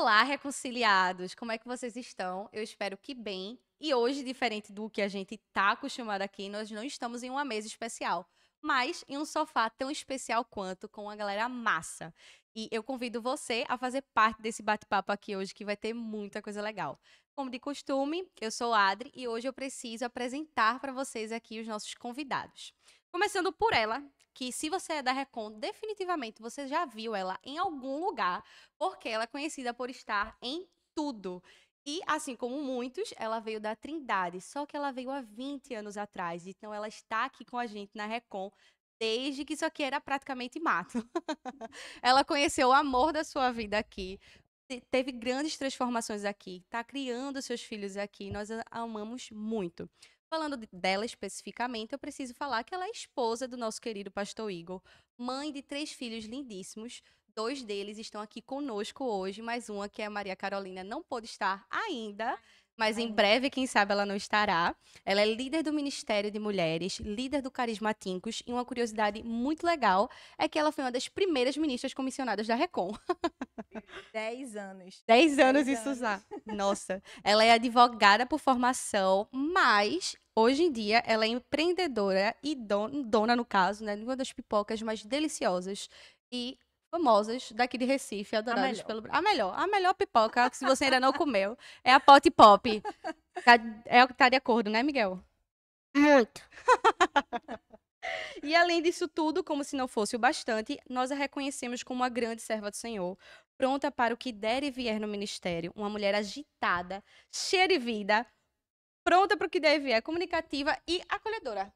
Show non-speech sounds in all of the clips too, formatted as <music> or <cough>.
Olá, reconciliados! Como é que vocês estão? Eu espero que bem. E hoje, diferente do que a gente está acostumado aqui, nós não estamos em uma mesa especial, mas em um sofá tão especial quanto, com uma galera massa. E eu convido você a fazer parte desse bate-papo aqui hoje, que vai ter muita coisa legal. Como de costume, eu sou Adri e hoje eu preciso apresentar para vocês aqui os nossos convidados. Começando por ela, que se você é da Recon, definitivamente você já viu ela em algum lugar, porque ela é conhecida por estar em tudo. E, assim como muitos, ela veio da Trindade, só que ela veio há 20 anos atrás. Então, ela está aqui com a gente na Recon desde que isso aqui era praticamente mato. <laughs> ela conheceu o amor da sua vida aqui, teve grandes transformações aqui, está criando seus filhos aqui. Nós a amamos muito. Falando dela especificamente, eu preciso falar que ela é esposa do nosso querido pastor Igor, mãe de três filhos lindíssimos. Dois deles estão aqui conosco hoje, mais uma que é a Maria Carolina não pôde estar ainda, mas em breve, quem sabe, ela não estará. Ela é líder do Ministério de Mulheres, líder do Carismatincos, e uma curiosidade muito legal é que ela foi uma das primeiras ministras comissionadas da Recon. <laughs> Dez anos. Dez anos Dez isso Nossa. Ela é advogada por formação, mas Hoje em dia, ela é empreendedora e dona, dona no caso, né, de uma das pipocas mais deliciosas e famosas daqui de Recife, adoradas pelo pelo A melhor, a melhor pipoca, que se você ainda não comeu, é a Pot Pop. Tá, é o que tá de acordo, né, Miguel? Muito. e além disso tudo, como se não fosse o bastante, nós a reconhecemos como uma grande serva do Senhor, pronta para o que der e vier no ministério, uma mulher agitada, cheia de vida, pronta para o que der e vier, comunicativa e acolhedora.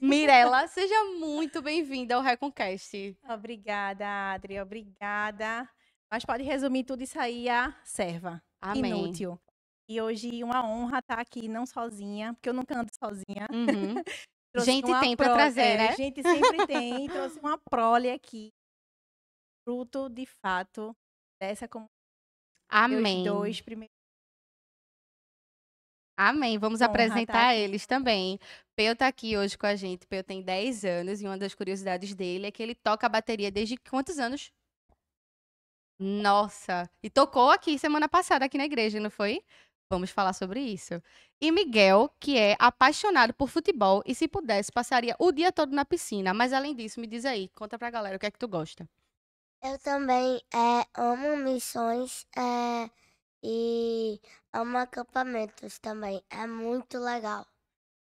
Mirela, seja muito bem-vinda ao Reconcast. Obrigada, Adri, obrigada. Mas pode resumir tudo isso aí a serva. Amém. Inútil. E hoje uma honra estar aqui, não sozinha, porque eu nunca canto sozinha. Uhum. <laughs> gente tem para trazer, é, né? gente sempre tem. trouxe uma prole aqui, fruto de fato dessa comunidade. Amém. dois primeiros Amém. Vamos Honra ah, tá apresentar eles também. Peu está aqui hoje com a gente. Peu tem 10 anos e uma das curiosidades dele é que ele toca a bateria desde quantos anos? Nossa! E tocou aqui semana passada aqui na igreja, não foi? Vamos falar sobre isso. E Miguel, que é apaixonado por futebol e se pudesse passaria o dia todo na piscina. Mas além disso, me diz aí, conta pra galera o que é que tu gosta. Eu também é, amo missões. É e amo acampamentos também. É muito legal.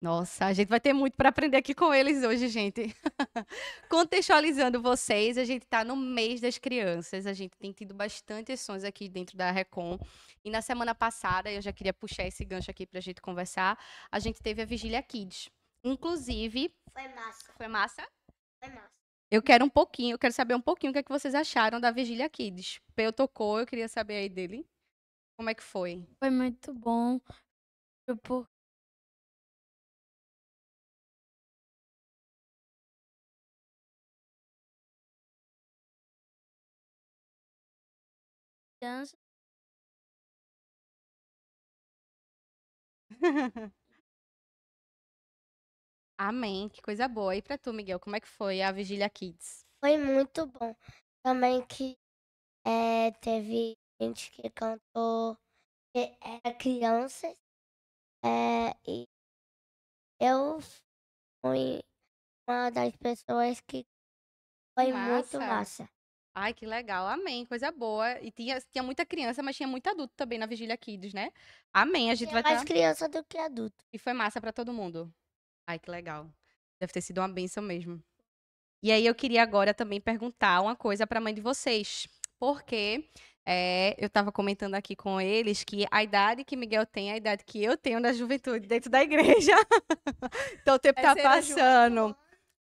Nossa, a gente vai ter muito para aprender aqui com eles hoje, gente. <laughs> Contextualizando vocês, a gente está no mês das crianças, a gente tem tido bastante ações aqui dentro da Recon. E na semana passada, eu já queria puxar esse gancho aqui para a gente conversar, a gente teve a Vigília Kids. Inclusive. Foi massa. Foi massa? Foi massa. Eu quero um pouquinho, eu quero saber um pouquinho o que, é que vocês acharam da Vigília Kids. Peu tocou, eu queria saber aí dele. Como é que foi? Foi muito bom. Tipo, dança. <laughs> Amém, que coisa boa. E pra tu, Miguel, como é que foi a Vigília Kids? Foi muito bom. Também que é, teve gente que cantou, que era crianças. É, eh, e eu fui uma das pessoas que foi massa. muito massa. Ai, que legal. Amém. Coisa boa. E tinha, tinha muita criança, mas tinha muito adulto também na Vigília Kids, né? Amém. A gente tinha vai mais ter... Tá criança do que adulto. E foi massa para todo mundo. Ai, que legal. Deve ter sido uma benção mesmo. E aí eu queria agora também perguntar uma coisa para a mãe de vocês. Porque é, eu estava comentando aqui com eles que a idade que Miguel tem é a idade que eu tenho da juventude dentro da igreja. <laughs> então o tempo está é passando.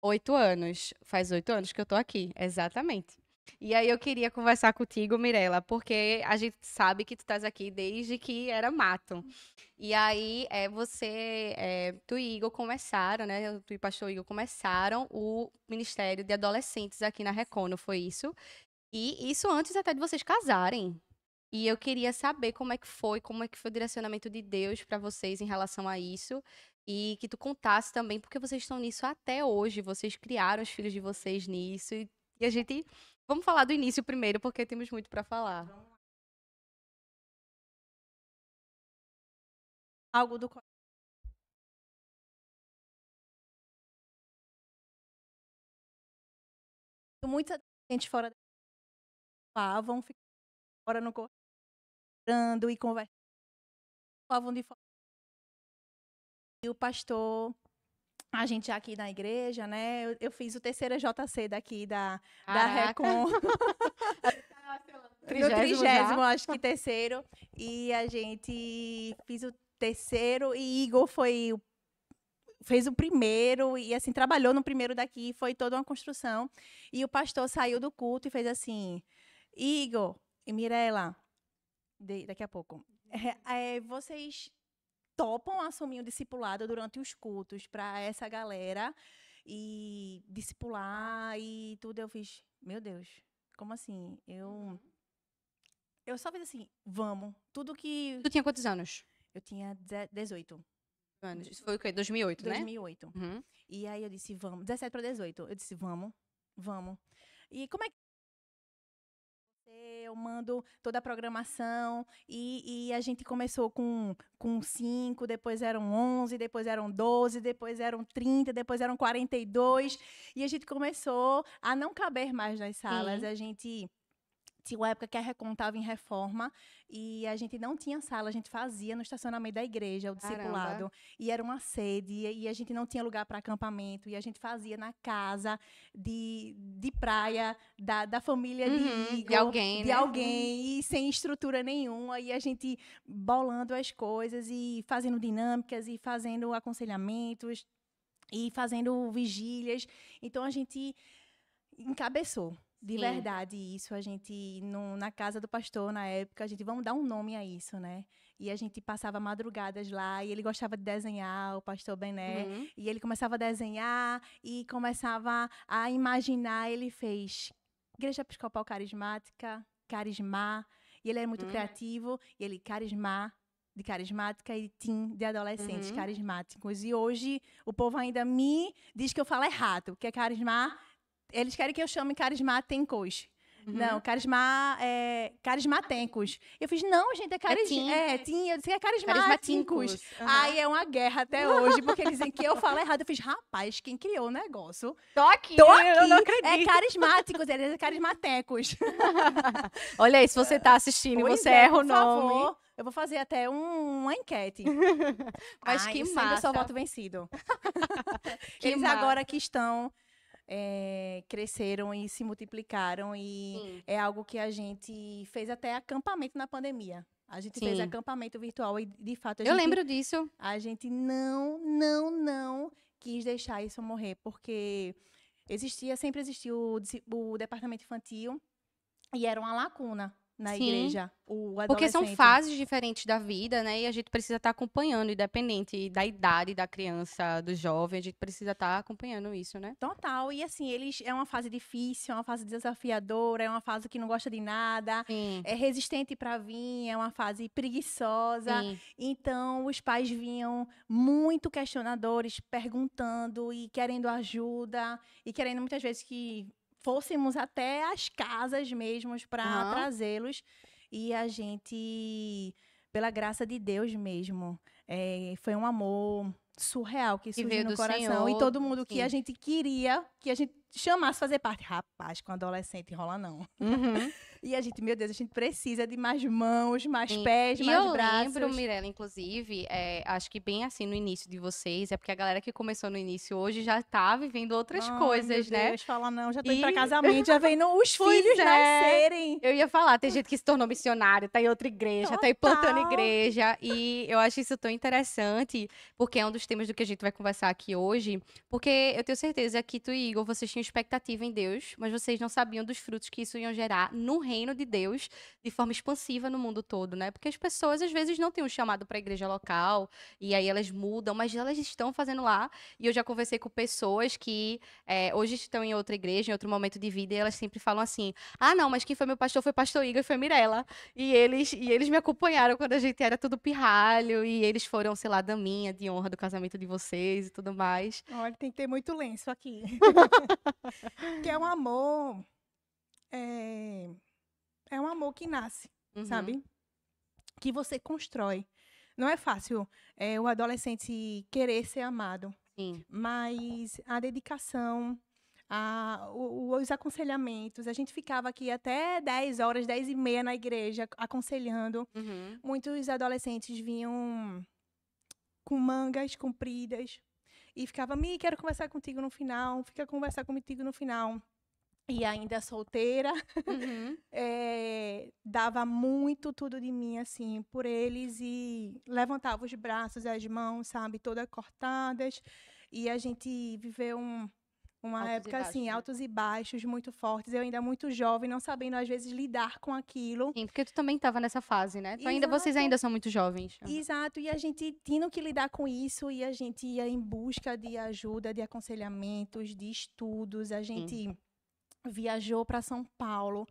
Oito anos. Faz oito anos que eu estou aqui, exatamente. E aí eu queria conversar contigo, Mirella, porque a gente sabe que tu estás aqui desde que era mato. E aí é, você, é, tu e Igor começaram, né? Tu e o pastor Igor começaram o Ministério de Adolescentes aqui na Recono, foi isso? E isso antes até de vocês casarem. E eu queria saber como é que foi, como é que foi o direcionamento de Deus para vocês em relação a isso. E que tu contasse também, porque vocês estão nisso até hoje, vocês criaram os filhos de vocês nisso. E, e a gente. Vamos falar do início primeiro, porque temos muito para falar. Algo do. Muita gente fora falavam, ficavam fora no correndo e conversando, de fora. E o pastor, a gente aqui na igreja, né? Eu, eu fiz o terceiro JC daqui da, da Recon. trigésimo, <laughs> no trigésimo acho que terceiro. E a gente fez o terceiro e Igor foi o fez o primeiro e assim trabalhou no primeiro daqui, foi toda uma construção. E o pastor saiu do culto e fez assim: Igor e Mirella, daqui a pouco, é, é, vocês topam assumir o um discipulado durante os cultos para essa galera e discipular e tudo. Eu fiz, meu Deus, como assim? Eu. Uhum. Eu só fiz assim, vamos. Tudo que. Tu tinha quantos anos? Eu tinha 18 anos. Isso foi o quê? 2008, 2008. né? 2008. Uhum. E aí eu disse, vamos. 17 para 18. Eu disse, vamos, vamos. E como é, eu mando toda a programação e, e, a gente começou com, com 5, depois eram 11, depois eram 12, depois eram 30, depois eram 42 e a gente começou a não caber mais nas salas, Sim. a gente tinha uma época que a Recon estava em reforma e a gente não tinha sala, a gente fazia no estacionamento da igreja, o discipulado. E era uma sede, e a gente não tinha lugar para acampamento, e a gente fazia na casa de, de praia da, da família uhum, de, Igor, de alguém. De né? alguém, e sem estrutura nenhuma, e a gente bolando as coisas, e fazendo dinâmicas, e fazendo aconselhamentos, e fazendo vigílias. Então a gente encabeçou de Sim. verdade, isso. A gente, no, na casa do pastor, na época, a gente, vamos dar um nome a isso, né? E a gente passava madrugadas lá, e ele gostava de desenhar, o pastor Bené. Uhum. E ele começava a desenhar, e começava a imaginar. Ele fez Igreja Episcopal Carismática, Carismar. E ele é muito uhum. criativo, e ele, Carismar, de carismática e tim de adolescentes uhum. carismáticos. E hoje o povo ainda me diz que eu falo errado, que é carismático eles querem que eu chame carismatencos. Uhum. Não, carisma, é, carismatencos. Eu fiz, não, gente, é, é carismatencos. É, tinha, eu disse que é carismatencos. Uhum. Aí é uma guerra até <laughs> hoje, porque eles dizem que eu falo errado. Eu fiz, rapaz, quem criou o negócio? Tô aqui, Tô aqui. eu não é acredito. É carismáticos, eles é carismatencos. <laughs> Olha aí, se você tá assistindo e você é, erra o nome. Favor, eu vou fazer até um, uma enquete. <laughs> Mas Ai, que massa. eu só voto vencido. que Eles massa. agora que estão é, cresceram e se multiplicaram e Sim. é algo que a gente fez até acampamento na pandemia. A gente Sim. fez acampamento virtual e de fato a Eu gente, lembro disso. A gente não, não, não quis deixar isso morrer porque existia, sempre existiu o, o departamento infantil e era uma lacuna na Sim. igreja. Porque são fases diferentes da vida, né? E a gente precisa estar tá acompanhando, independente da idade da criança, do jovem, a gente precisa estar tá acompanhando isso, né? Total. E assim, eles é uma fase difícil, é uma fase desafiadora, é uma fase que não gosta de nada, Sim. é resistente para vir, é uma fase preguiçosa. Sim. Então, os pais vinham muito questionadores, perguntando e querendo ajuda e querendo muitas vezes que fôssemos até as casas mesmo para uhum. trazê-los. E a gente, pela graça de Deus mesmo, é, foi um amor surreal que surgiu no coração. Senhor, e todo mundo que a gente queria, que a gente chamasse fazer parte. Rapaz, com adolescente rola não. Uhum. <laughs> E a gente, meu Deus, a gente precisa de mais mãos, mais Sim. pés, e mais eu braços. Eu lembro, Mirella, inclusive, é, acho que bem assim no início de vocês, é porque a galera que começou no início hoje já tá vivendo outras Ai, coisas, meu né? Deus, fala não, já tô e... indo pra casamento, já vem <laughs> os filhos é. nascerem. Eu ia falar, tem gente que se tornou missionário, tá em outra igreja, tá Total. tá implantando igreja. E eu acho isso tão interessante, porque é um dos temas do que a gente vai conversar aqui hoje. Porque eu tenho certeza que tu e Igor, vocês tinham expectativa em Deus, mas vocês não sabiam dos frutos que isso ia gerar no reino reino de Deus de forma expansiva no mundo todo, né? Porque as pessoas às vezes não têm um chamado para a igreja local e aí elas mudam, mas elas estão fazendo lá. E eu já conversei com pessoas que é, hoje estão em outra igreja, em outro momento de vida, e elas sempre falam assim: ah, não, mas quem foi meu pastor foi pastor Igor e foi Mirella. E eles, e eles me acompanharam quando a gente era tudo pirralho, e eles foram, sei lá, da minha, de honra do casamento de vocês e tudo mais. Olha, tem que ter muito lenço aqui. <laughs> <laughs> que é um amor. É é um amor que nasce, uhum. sabe? Que você constrói. Não é fácil é, o adolescente querer ser amado. Sim. Mas a dedicação, a, o, os aconselhamentos. A gente ficava aqui até 10 horas, 10 e meia na igreja, aconselhando. Uhum. Muitos adolescentes vinham com mangas compridas e ficava, Mi, quero conversar contigo no final, fica conversar comigo no final e ainda solteira, uhum. é, <laughs> dava muito tudo de mim, assim, por eles e levantava os braços e as mãos, sabe, todas cortadas. E a gente viveu um, uma altos época, assim, né? altos e baixos, muito fortes. Eu ainda muito jovem, não sabendo, às vezes, lidar com aquilo. Sim, porque tu também estava nessa fase, né? Tu ainda, vocês ainda são muito jovens. Exato, e a gente tinha que lidar com isso e a gente ia em busca de ajuda, de aconselhamentos, de estudos. A gente... Sim viajou para São Paulo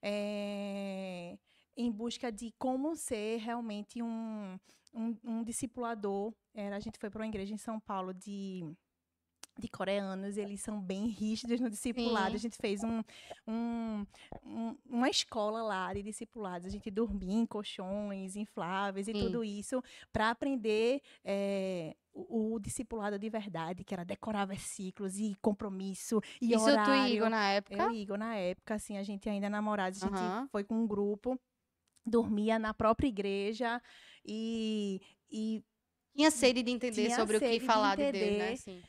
é, em busca de como ser realmente um, um, um discipulador. Era, a gente foi para uma igreja em São Paulo de de coreanos, eles são bem rígidos no discipulado. Sim. A gente fez um, um, um, uma escola lá de discipulados. A gente dormia em colchões infláveis e Sim. tudo isso para aprender é, o discipulado de verdade, que era decorar versículos e compromisso e Isso horário. Isso tu Igor na época? Eu e Igor na época, assim, a gente ainda namorado, a gente uhum. foi com um grupo, dormia na própria igreja e... e tinha sede de entender sobre o que de falar de, Deus, né?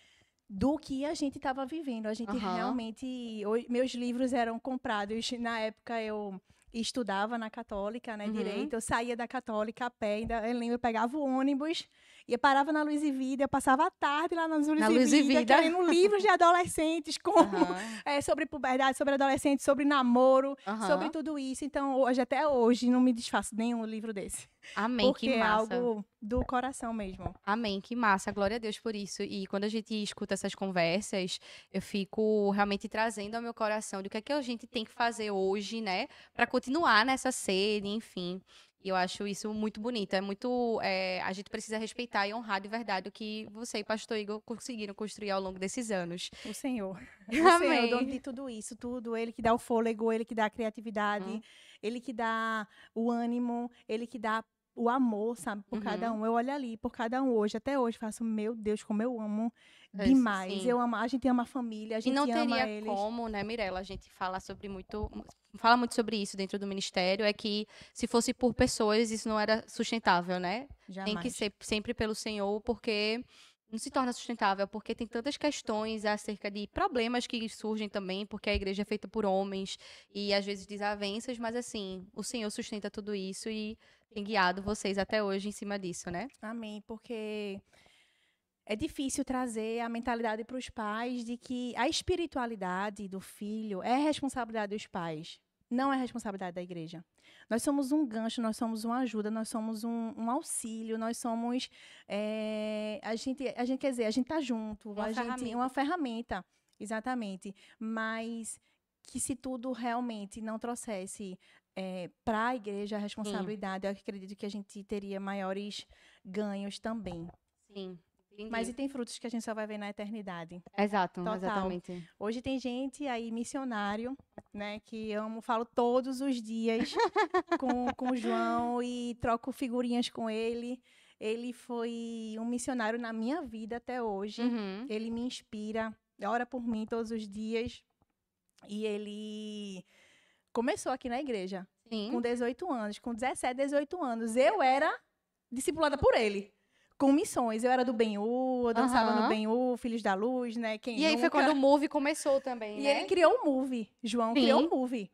do que a gente estava vivendo. A gente uhum. realmente. Meus livros eram comprados. Na época eu estudava na Católica, né? Uhum. Direito. Eu saía da Católica a pé, ainda eu lembro, eu pegava o ônibus e parava na Luz e Vida, eu passava a tarde lá na Luz na e, Vida, e Vida, lendo livros de adolescentes, como uhum. <laughs> é, sobre puberdade, sobre adolescente, sobre namoro, uhum. sobre tudo isso. Então, hoje, até hoje, não me desfaço nenhum livro desse. Amém, Porque que é massa. é algo do coração mesmo. Amém, que massa. Glória a Deus por isso. E quando a gente escuta essas conversas, eu fico realmente trazendo ao meu coração do que é que a gente tem que fazer hoje, né, para continuar nessa sede, enfim. E eu acho isso muito bonito. É muito. É, a gente precisa respeitar e honrar de verdade o que você e Pastor Igor conseguiram construir ao longo desses anos. O Senhor. <laughs> O Amém. Senhor, dono de tudo isso, tudo. Ele que dá o fôlego, ele que dá a criatividade, hum. ele que dá o ânimo, ele que dá o amor, sabe, por uhum. cada um. Eu olho ali por cada um hoje, até hoje, faço, meu Deus, como eu amo é, demais. eu amo, a gente ama a família, a gente ama eles. E não teria eles. como, né, Mirella, a gente fala sobre muito, fala muito sobre isso dentro do ministério, é que se fosse por pessoas, isso não era sustentável, né? Jamais. Tem que ser sempre pelo Senhor, porque não se torna sustentável, porque tem tantas questões acerca de problemas que surgem também, porque a igreja é feita por homens e às vezes desavenças, mas assim, o Senhor sustenta tudo isso e tem guiado vocês até hoje em cima disso, né? Amém, porque é difícil trazer a mentalidade para os pais de que a espiritualidade do filho é responsabilidade dos pais. Não é responsabilidade da igreja. Nós somos um gancho, nós somos uma ajuda, nós somos um, um auxílio, nós somos. É, a, gente, a gente quer dizer, a gente tá junto, uma a ferramenta. gente é uma ferramenta, exatamente. Mas que se tudo realmente não trouxesse é, eh, para a igreja a responsabilidade, Sim. eu acredito que a gente teria maiores ganhos também. Sim. Entendi. Mas e tem frutos que a gente só vai ver na eternidade. Exato, Total. exatamente. Hoje tem gente aí, missionário, né, que amo, falo todos os dias <laughs> com, com o João e troco figurinhas com ele. Ele foi um missionário na minha vida até hoje. Uhum. Ele me inspira, ora por mim todos os dias. E ele começou aqui na igreja. Sim. Com 18 anos, com 17, 18 anos. Eu era discipulada por ele com missões. Eu era do Benhu, eu dançava uhum. no Benhu, Filhos da Luz, né? Quem e nunca... aí foi quando o Move começou também, e né? E ele criou um Move, João Sim. criou um Move.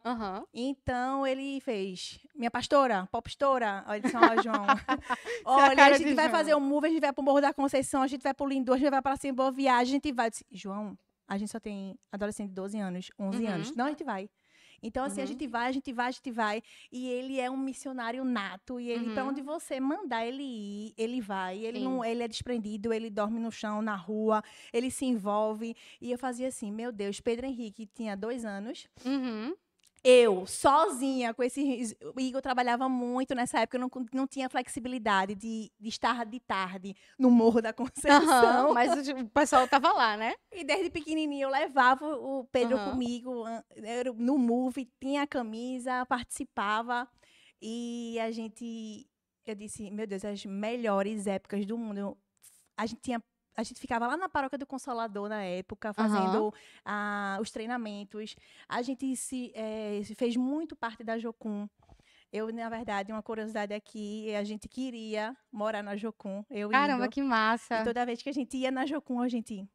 Então ele fez minha pastora, popstora, olha só <laughs> João. É olha, a, a, gente vai João. fazer um Move, a gente vai pro Morro da Conceição, a gente vai pro Lindor, a gente vai pra Simboa Viagem, a gente vai. Disse, João, a gente só tem adolescente de 12 anos, 11 uhum. anos. Não, a gente vai. Então, assim, uhum. a gente vai, a gente vai, a gente vai. E ele é um missionário nato. E ele, uhum. para onde você mandar ele ir, ele vai. Ele, não, ele é desprendido, ele dorme no chão, na rua, ele se envolve. E eu fazia assim, meu Deus, Pedro Henrique tinha dois anos. Uhum eu, sozinha, com esse. O Igor trabalhava muito nessa época, eu não, não tinha flexibilidade de, de estar de tarde no Morro da Conceição. Uhum, mas o, <laughs> tipo, o pessoal tava lá, né? E desde pequenininho eu levava o Pedro uhum. comigo no Move, tinha a camisa, participava. E a gente. Eu disse, meu Deus, as melhores épocas do mundo. A gente tinha a gente ficava lá na paróquia do Consolador na época, fazendo uhum. os treinamentos. A gente se, é, fez muito parte da Jocum. Eu, na verdade, uma curiosidade aqui, é a gente queria morar na Jocum. Eu Caramba, indo. que massa! E toda vez que a gente ia na Jocum, a gente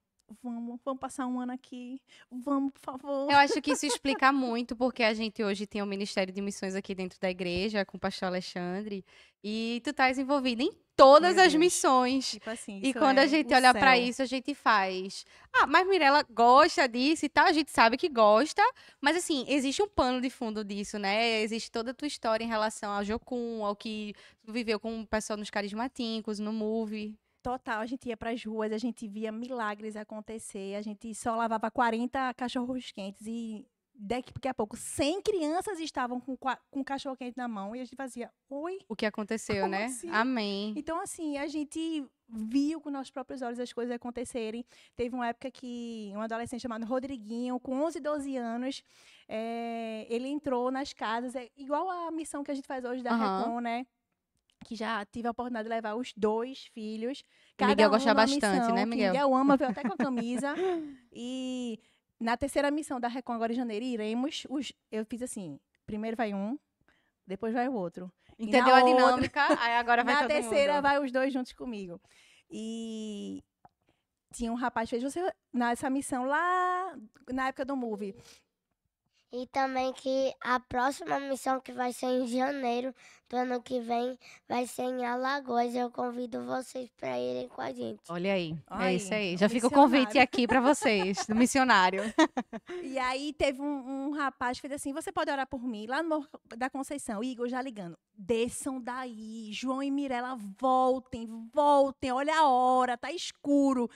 vamos, vamos passar um ano aqui, vamos, por favor. Eu acho que isso explica muito, porque a gente hoje tem o um Ministério de Missões aqui dentro da igreja, com o pastor Alexandre, e tu estás envolvida em todas as missões. Tipo assim, e quando é a gente olha para isso, a gente faz. Ah, mas Mirella gosta disso e tal, a gente sabe que gosta, mas assim, existe um pano de fundo disso, né? Existe toda a tua história em relação ao Jocum, ao que viveu com o pessoal nos carismáticos, no movie total. A gente ia para as ruas, a gente via milagres acontecer, a gente só lavava 40 cachorros quentes e daqui a pouco 100 crianças estavam com, com cachorro quente na mão e a gente fazia, oi. O que aconteceu, né? Assim? Amém. Então, assim, a gente viu com nossos próprios olhos as coisas acontecerem. Teve uma época que um adolescente chamado Rodriguinho, com 11, 12 anos, é, ele entrou nas casas, é, igual a missão que a gente faz hoje da uhum. Recon, né? que já tive a oportunidade de levar os dois filhos. Cada Miguel um gosta bastante, missão, né, Miguel? Miguel ama, veio <laughs> até com a camisa. e na terceira missão da Recon agora em janeiro, iremos. Os, eu fiz assim: primeiro vai um, depois vai o outro. Entendeu a dinâmica? Outra, aí agora vai <laughs> Na terceira mundo. vai os dois juntos comigo. E tinha um rapaz fez você nessa missão lá na época do movie. E também que a próxima missão, que vai ser em janeiro do ano que vem, vai ser em Alagoas. Eu convido vocês para irem com a gente. Olha aí, é Olha é isso aí. Já fica o convite aqui para vocês, do missionário. <laughs> E aí teve um, um, rapaz que fez assim: você pode orar por mim, lá no Morro da Conceição. Igor já ligando. Desçam daí, João e Mirella, voltem, voltem. Olha a hora, tá escuro.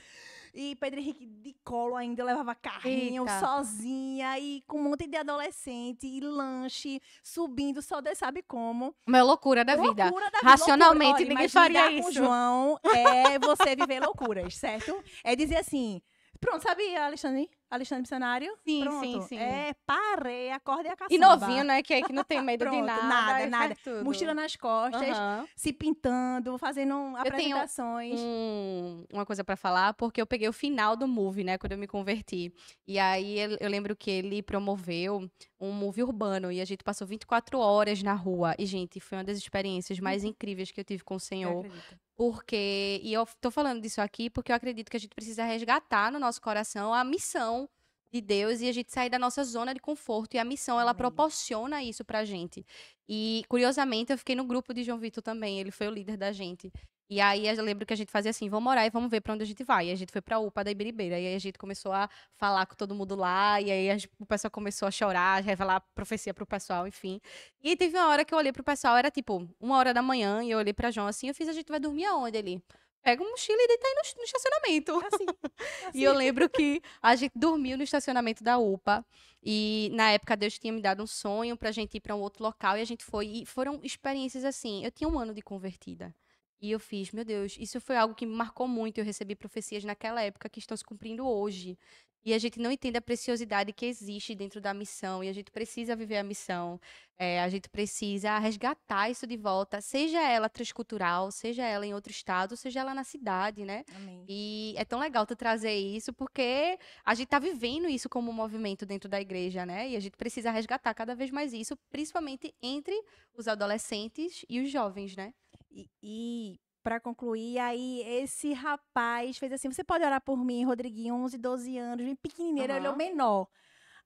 E Pedro Henrique de colo ainda levava carrinho Eita. sozinha e com um monte de adolescente e lanche, subindo só Deus sabe como. Uma loucura da vida. loucura vida. Da Racionalmente vida. Olha, ninguém faria isso. Com João é você viver loucuras, certo? É dizer assim, pronto, sabe, Alexandre? Alexandre Missionário? Sim, Pronto. sim, sim. É parei, acorda e a E novinho, né? Que, aí que não tem medo de nada. Nada, nada. Mochila nas costas, uhum. se pintando, fazendo apresentações. Um, uma coisa para falar, porque eu peguei o final do movie, né? Quando eu me converti. E aí eu lembro que ele promoveu um movie urbano e a gente passou 24 horas na rua. E, gente, foi uma das experiências mais uhum. incríveis que eu tive com o Senhor. Porque, e eu estou falando disso aqui porque eu acredito que a gente precisa resgatar no nosso coração a missão de Deus e a gente sair da nossa zona de conforto. E a missão, ela Amém. proporciona isso pra gente. E, curiosamente, eu fiquei no grupo de João Vitor também, ele foi o líder da gente. E aí eu lembro que a gente fazia assim, vamos morar e vamos ver para onde a gente vai. E a gente foi pra UPA da Ibiribeira. E aí a gente começou a falar com todo mundo lá. E aí a, o pessoal começou a chorar, a revelar a profecia pro pessoal, enfim. E aí teve uma hora que eu olhei pro pessoal, era tipo uma hora da manhã, e eu olhei pra João assim, eu fiz, a gente vai dormir aonde ali? Pega um mochila e deita aí no, no estacionamento. É assim, assim. <laughs> E eu assim. lembro que a gente dormiu no estacionamento da UPA. E na época Deus tinha me dado um sonho pra gente ir para um outro local. E a gente foi. E foram experiências assim. Eu tinha um ano de convertida. E eu fiz, meu Deus, isso foi algo que me marcou muito. Eu recebi profecias naquela época que estão se cumprindo hoje. E a gente não entende a preciosidade que existe dentro da missão. E a gente precisa viver a missão. É, a gente precisa resgatar isso de volta, seja ela transcultural, seja ela em outro estado, seja ela na cidade, né? Amém. E é tão legal tu trazer isso, porque a gente tá vivendo isso como um movimento dentro da igreja, né? E a gente precisa resgatar cada vez mais isso, principalmente entre os adolescentes e os jovens, né? E, para concluir, aí esse rapaz fez assim: Você pode orar por mim, Rodriguinho, 11, 12 anos, pequenininho, uhum. ele é o menor.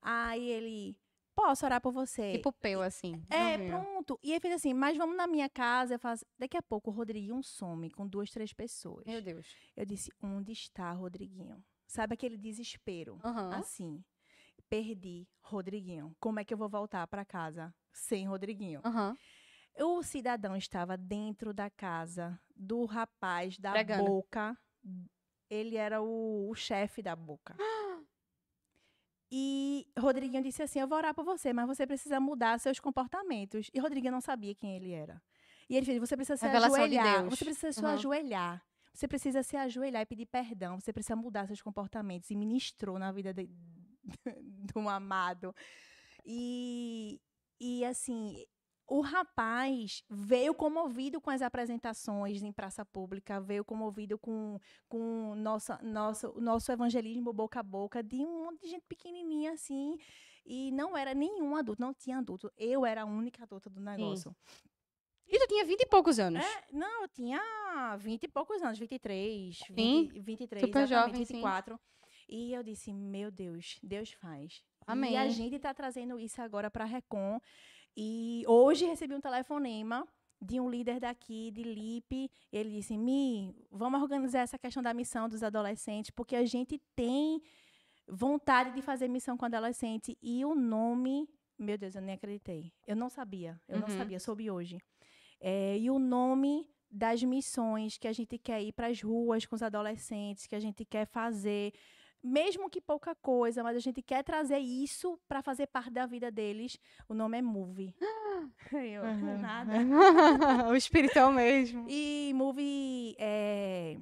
Aí ele, posso orar por você? Tipo peu, assim. É, pronto. E ele fez assim, mas vamos na minha casa. Eu Daqui a pouco o Rodriguinho some com duas, três pessoas. Meu Deus. Eu disse, onde está Rodriguinho? Sabe aquele desespero? Uhum. Assim, perdi Rodriguinho. Como é que eu vou voltar para casa sem Rodriguinho? Uhum. O cidadão estava dentro da casa do rapaz da boca. Ele era o, o chefe da boca. E Rodriguinho disse assim: Eu vou orar por você, mas você precisa mudar seus comportamentos. E Rodriguinho não sabia quem ele era. E ele fez: Você precisa se Revelação ajoelhar. De você precisa se uhum. ajoelhar. Você precisa se ajoelhar e pedir perdão. Você precisa mudar seus comportamentos. E ministrou na vida de, <laughs> de um amado. E, e assim, o rapaz veio comovido com as apresentações em praça pública, veio comovido com, com o nosso evangelismo boca a boca, de um monte de gente pequenininha assim, e não era nenhum adulto, não tinha adulto. Eu era a única adulta do negócio. Sim. E tu tinha vinte e poucos anos? É, não, eu tinha vinte e poucos anos, 23, e 20, 23, Super exatamente, jovem, 24. Sim. E eu disse, meu Deus, Deus faz. Amém. E a gente está trazendo isso agora para a Recon e hoje recebi um telefonema de um líder daqui, de LIP, ele disse: "Mi, vamos organizar essa questão da missão dos adolescentes, porque a gente tem vontade de fazer missão com adolescente e o nome, meu Deus, eu nem acreditei. Eu não sabia, eu uhum. não sabia, soube hoje. É, e o nome das missões que a gente quer ir para as ruas com os adolescentes, que a gente quer fazer mesmo que pouca coisa, mas a gente quer trazer isso para fazer parte da vida deles. O nome é Move. Eu, uhum. Nada. <laughs> o espírito é o mesmo. E Move é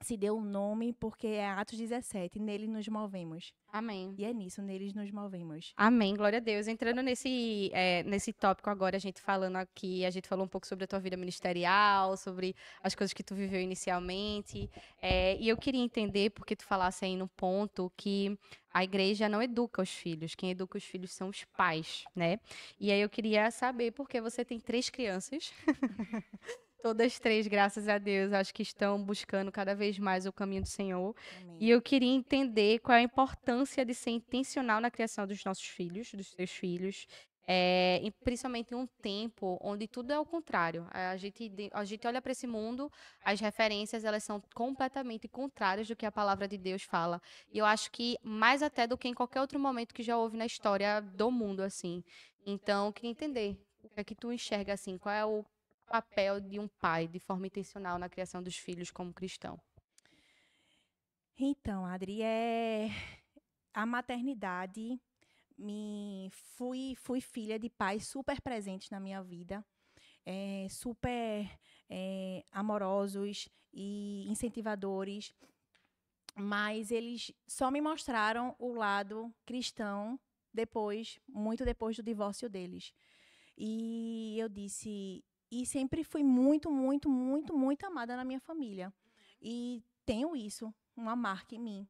se deu o um nome porque é Atos 17, nele nos movemos. Amém. E é nisso, neles nos movemos. Amém, glória a Deus. Entrando nesse, é, nesse tópico agora, a gente falando aqui, a gente falou um pouco sobre a tua vida ministerial, sobre as coisas que tu viveu inicialmente. É, e eu queria entender, porque tu falasse aí no ponto que a igreja não educa os filhos, quem educa os filhos são os pais, né? E aí eu queria saber, porque você tem três crianças. <laughs> Todas três, graças a Deus, acho que estão buscando cada vez mais o caminho do Senhor. Amém. E eu queria entender qual é a importância de ser intencional na criação dos nossos filhos, dos seus filhos, é, principalmente em um tempo onde tudo é o contrário. A gente, a gente olha para esse mundo, as referências elas são completamente contrárias do que a palavra de Deus fala. E eu acho que mais até do que em qualquer outro momento que já houve na história do mundo assim. Então, eu queria entender o que é que tu enxerga assim, qual é o papel de um pai de forma intencional na criação dos filhos como cristão? Então, Adri, é a maternidade me fui fui filha de pais super presentes na minha vida, é, super é, amorosos e incentivadores, mas eles só me mostraram o lado cristão depois, muito depois do divórcio deles. E eu disse, e sempre fui muito, muito, muito, muito amada na minha família. E tenho isso, uma marca em mim.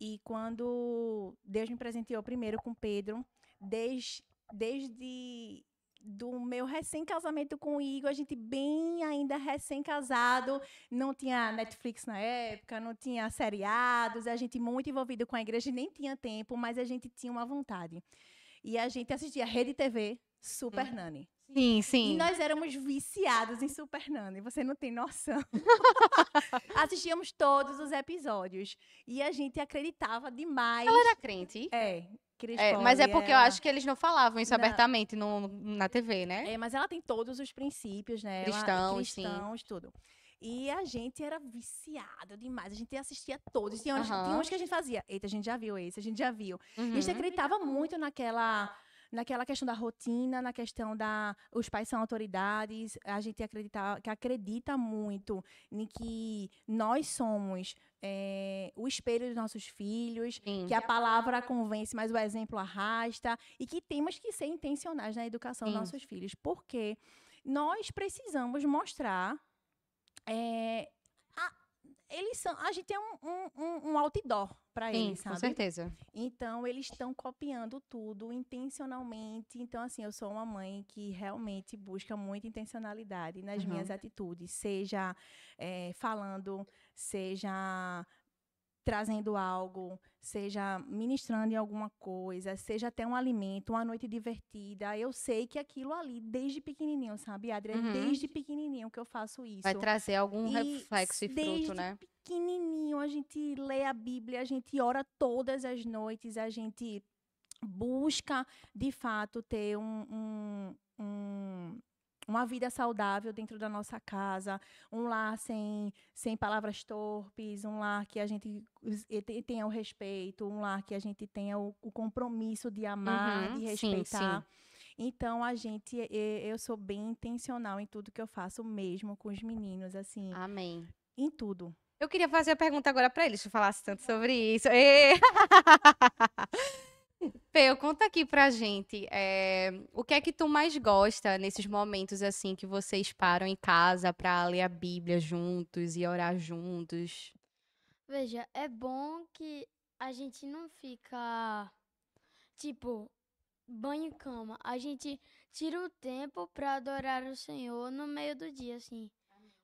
E quando Deus me presenteou primeiro com Pedro, desde, desde do meu recém-casamento com o Igor, a gente bem ainda recém-casado, não tinha Netflix na época, não tinha seriados, a gente muito envolvido com a igreja, nem tinha tempo, mas a gente tinha uma vontade. E a gente assistia Rede TV Super uhum. Nani. Sim, sim. E nós éramos viciados em Super e você não tem noção. <laughs> Assistíamos todos os episódios. E a gente acreditava demais. Ela era crente? É. É, mas é porque eu acho que eles não falavam isso não. abertamente no, na TV, né? É, mas ela tem todos os princípios, né? É cristãos, cristãos sim. tudo. E a gente era viciado demais. A gente assistia todos. Tinha uns, uhum. tinha uns que a gente fazia. Eita, a gente já viu esse, a gente já viu. Uhum. E a gente uhum. acreditava muito naquela naquela questão da rotina, na questão da os pais são autoridades, a gente acredita que acredita muito em que nós somos é, o espelho dos nossos filhos, Sim, que a palavra, convence, mas o exemplo arrasta e que temos que ser intencionais na educação Sim. dos nossos filhos, porque nós precisamos mostrar é, a, eles são, a gente tem é um, um, um outdoor para eles, sabe? Com certeza. Então, eles estão copiando tudo intencionalmente. Então, assim, eu sou uma mãe que realmente busca muita intencionalidade nas uhum. minhas atitudes, seja é, falando, seja trazendo algo, seja ministrando em alguma coisa, seja até um alimento, uma noite divertida. Eu sei que aquilo ali, desde pequenininho, sabe, Adria? É uhum. Desde pequenininho que eu faço isso. Vai trazer algum e reflexo e fruto, né? pequenininho, a gente lê a Bíblia, a gente ora todas as noites, a gente busca, de fato, ter um, um, um uma vida saudável dentro da nossa casa, um lar sem, sem palavras torpes, um lar que a gente tenha o respeito, um lar que a gente tenha o, o compromisso de amar, uhum, de respeitar. Sim, sim. Então a gente eu sou bem intencional em tudo que eu faço mesmo com os meninos assim. Amém. Em tudo. Eu queria fazer a pergunta agora para eles, se eu falasse tanto sobre isso. E... <laughs> <laughs> Peu, conta aqui pra gente, é, o que é que tu mais gosta nesses momentos assim que vocês param em casa pra ler a Bíblia juntos e orar juntos? Veja, é bom que a gente não fica tipo banho e cama. A gente tira o tempo pra adorar o Senhor no meio do dia, assim.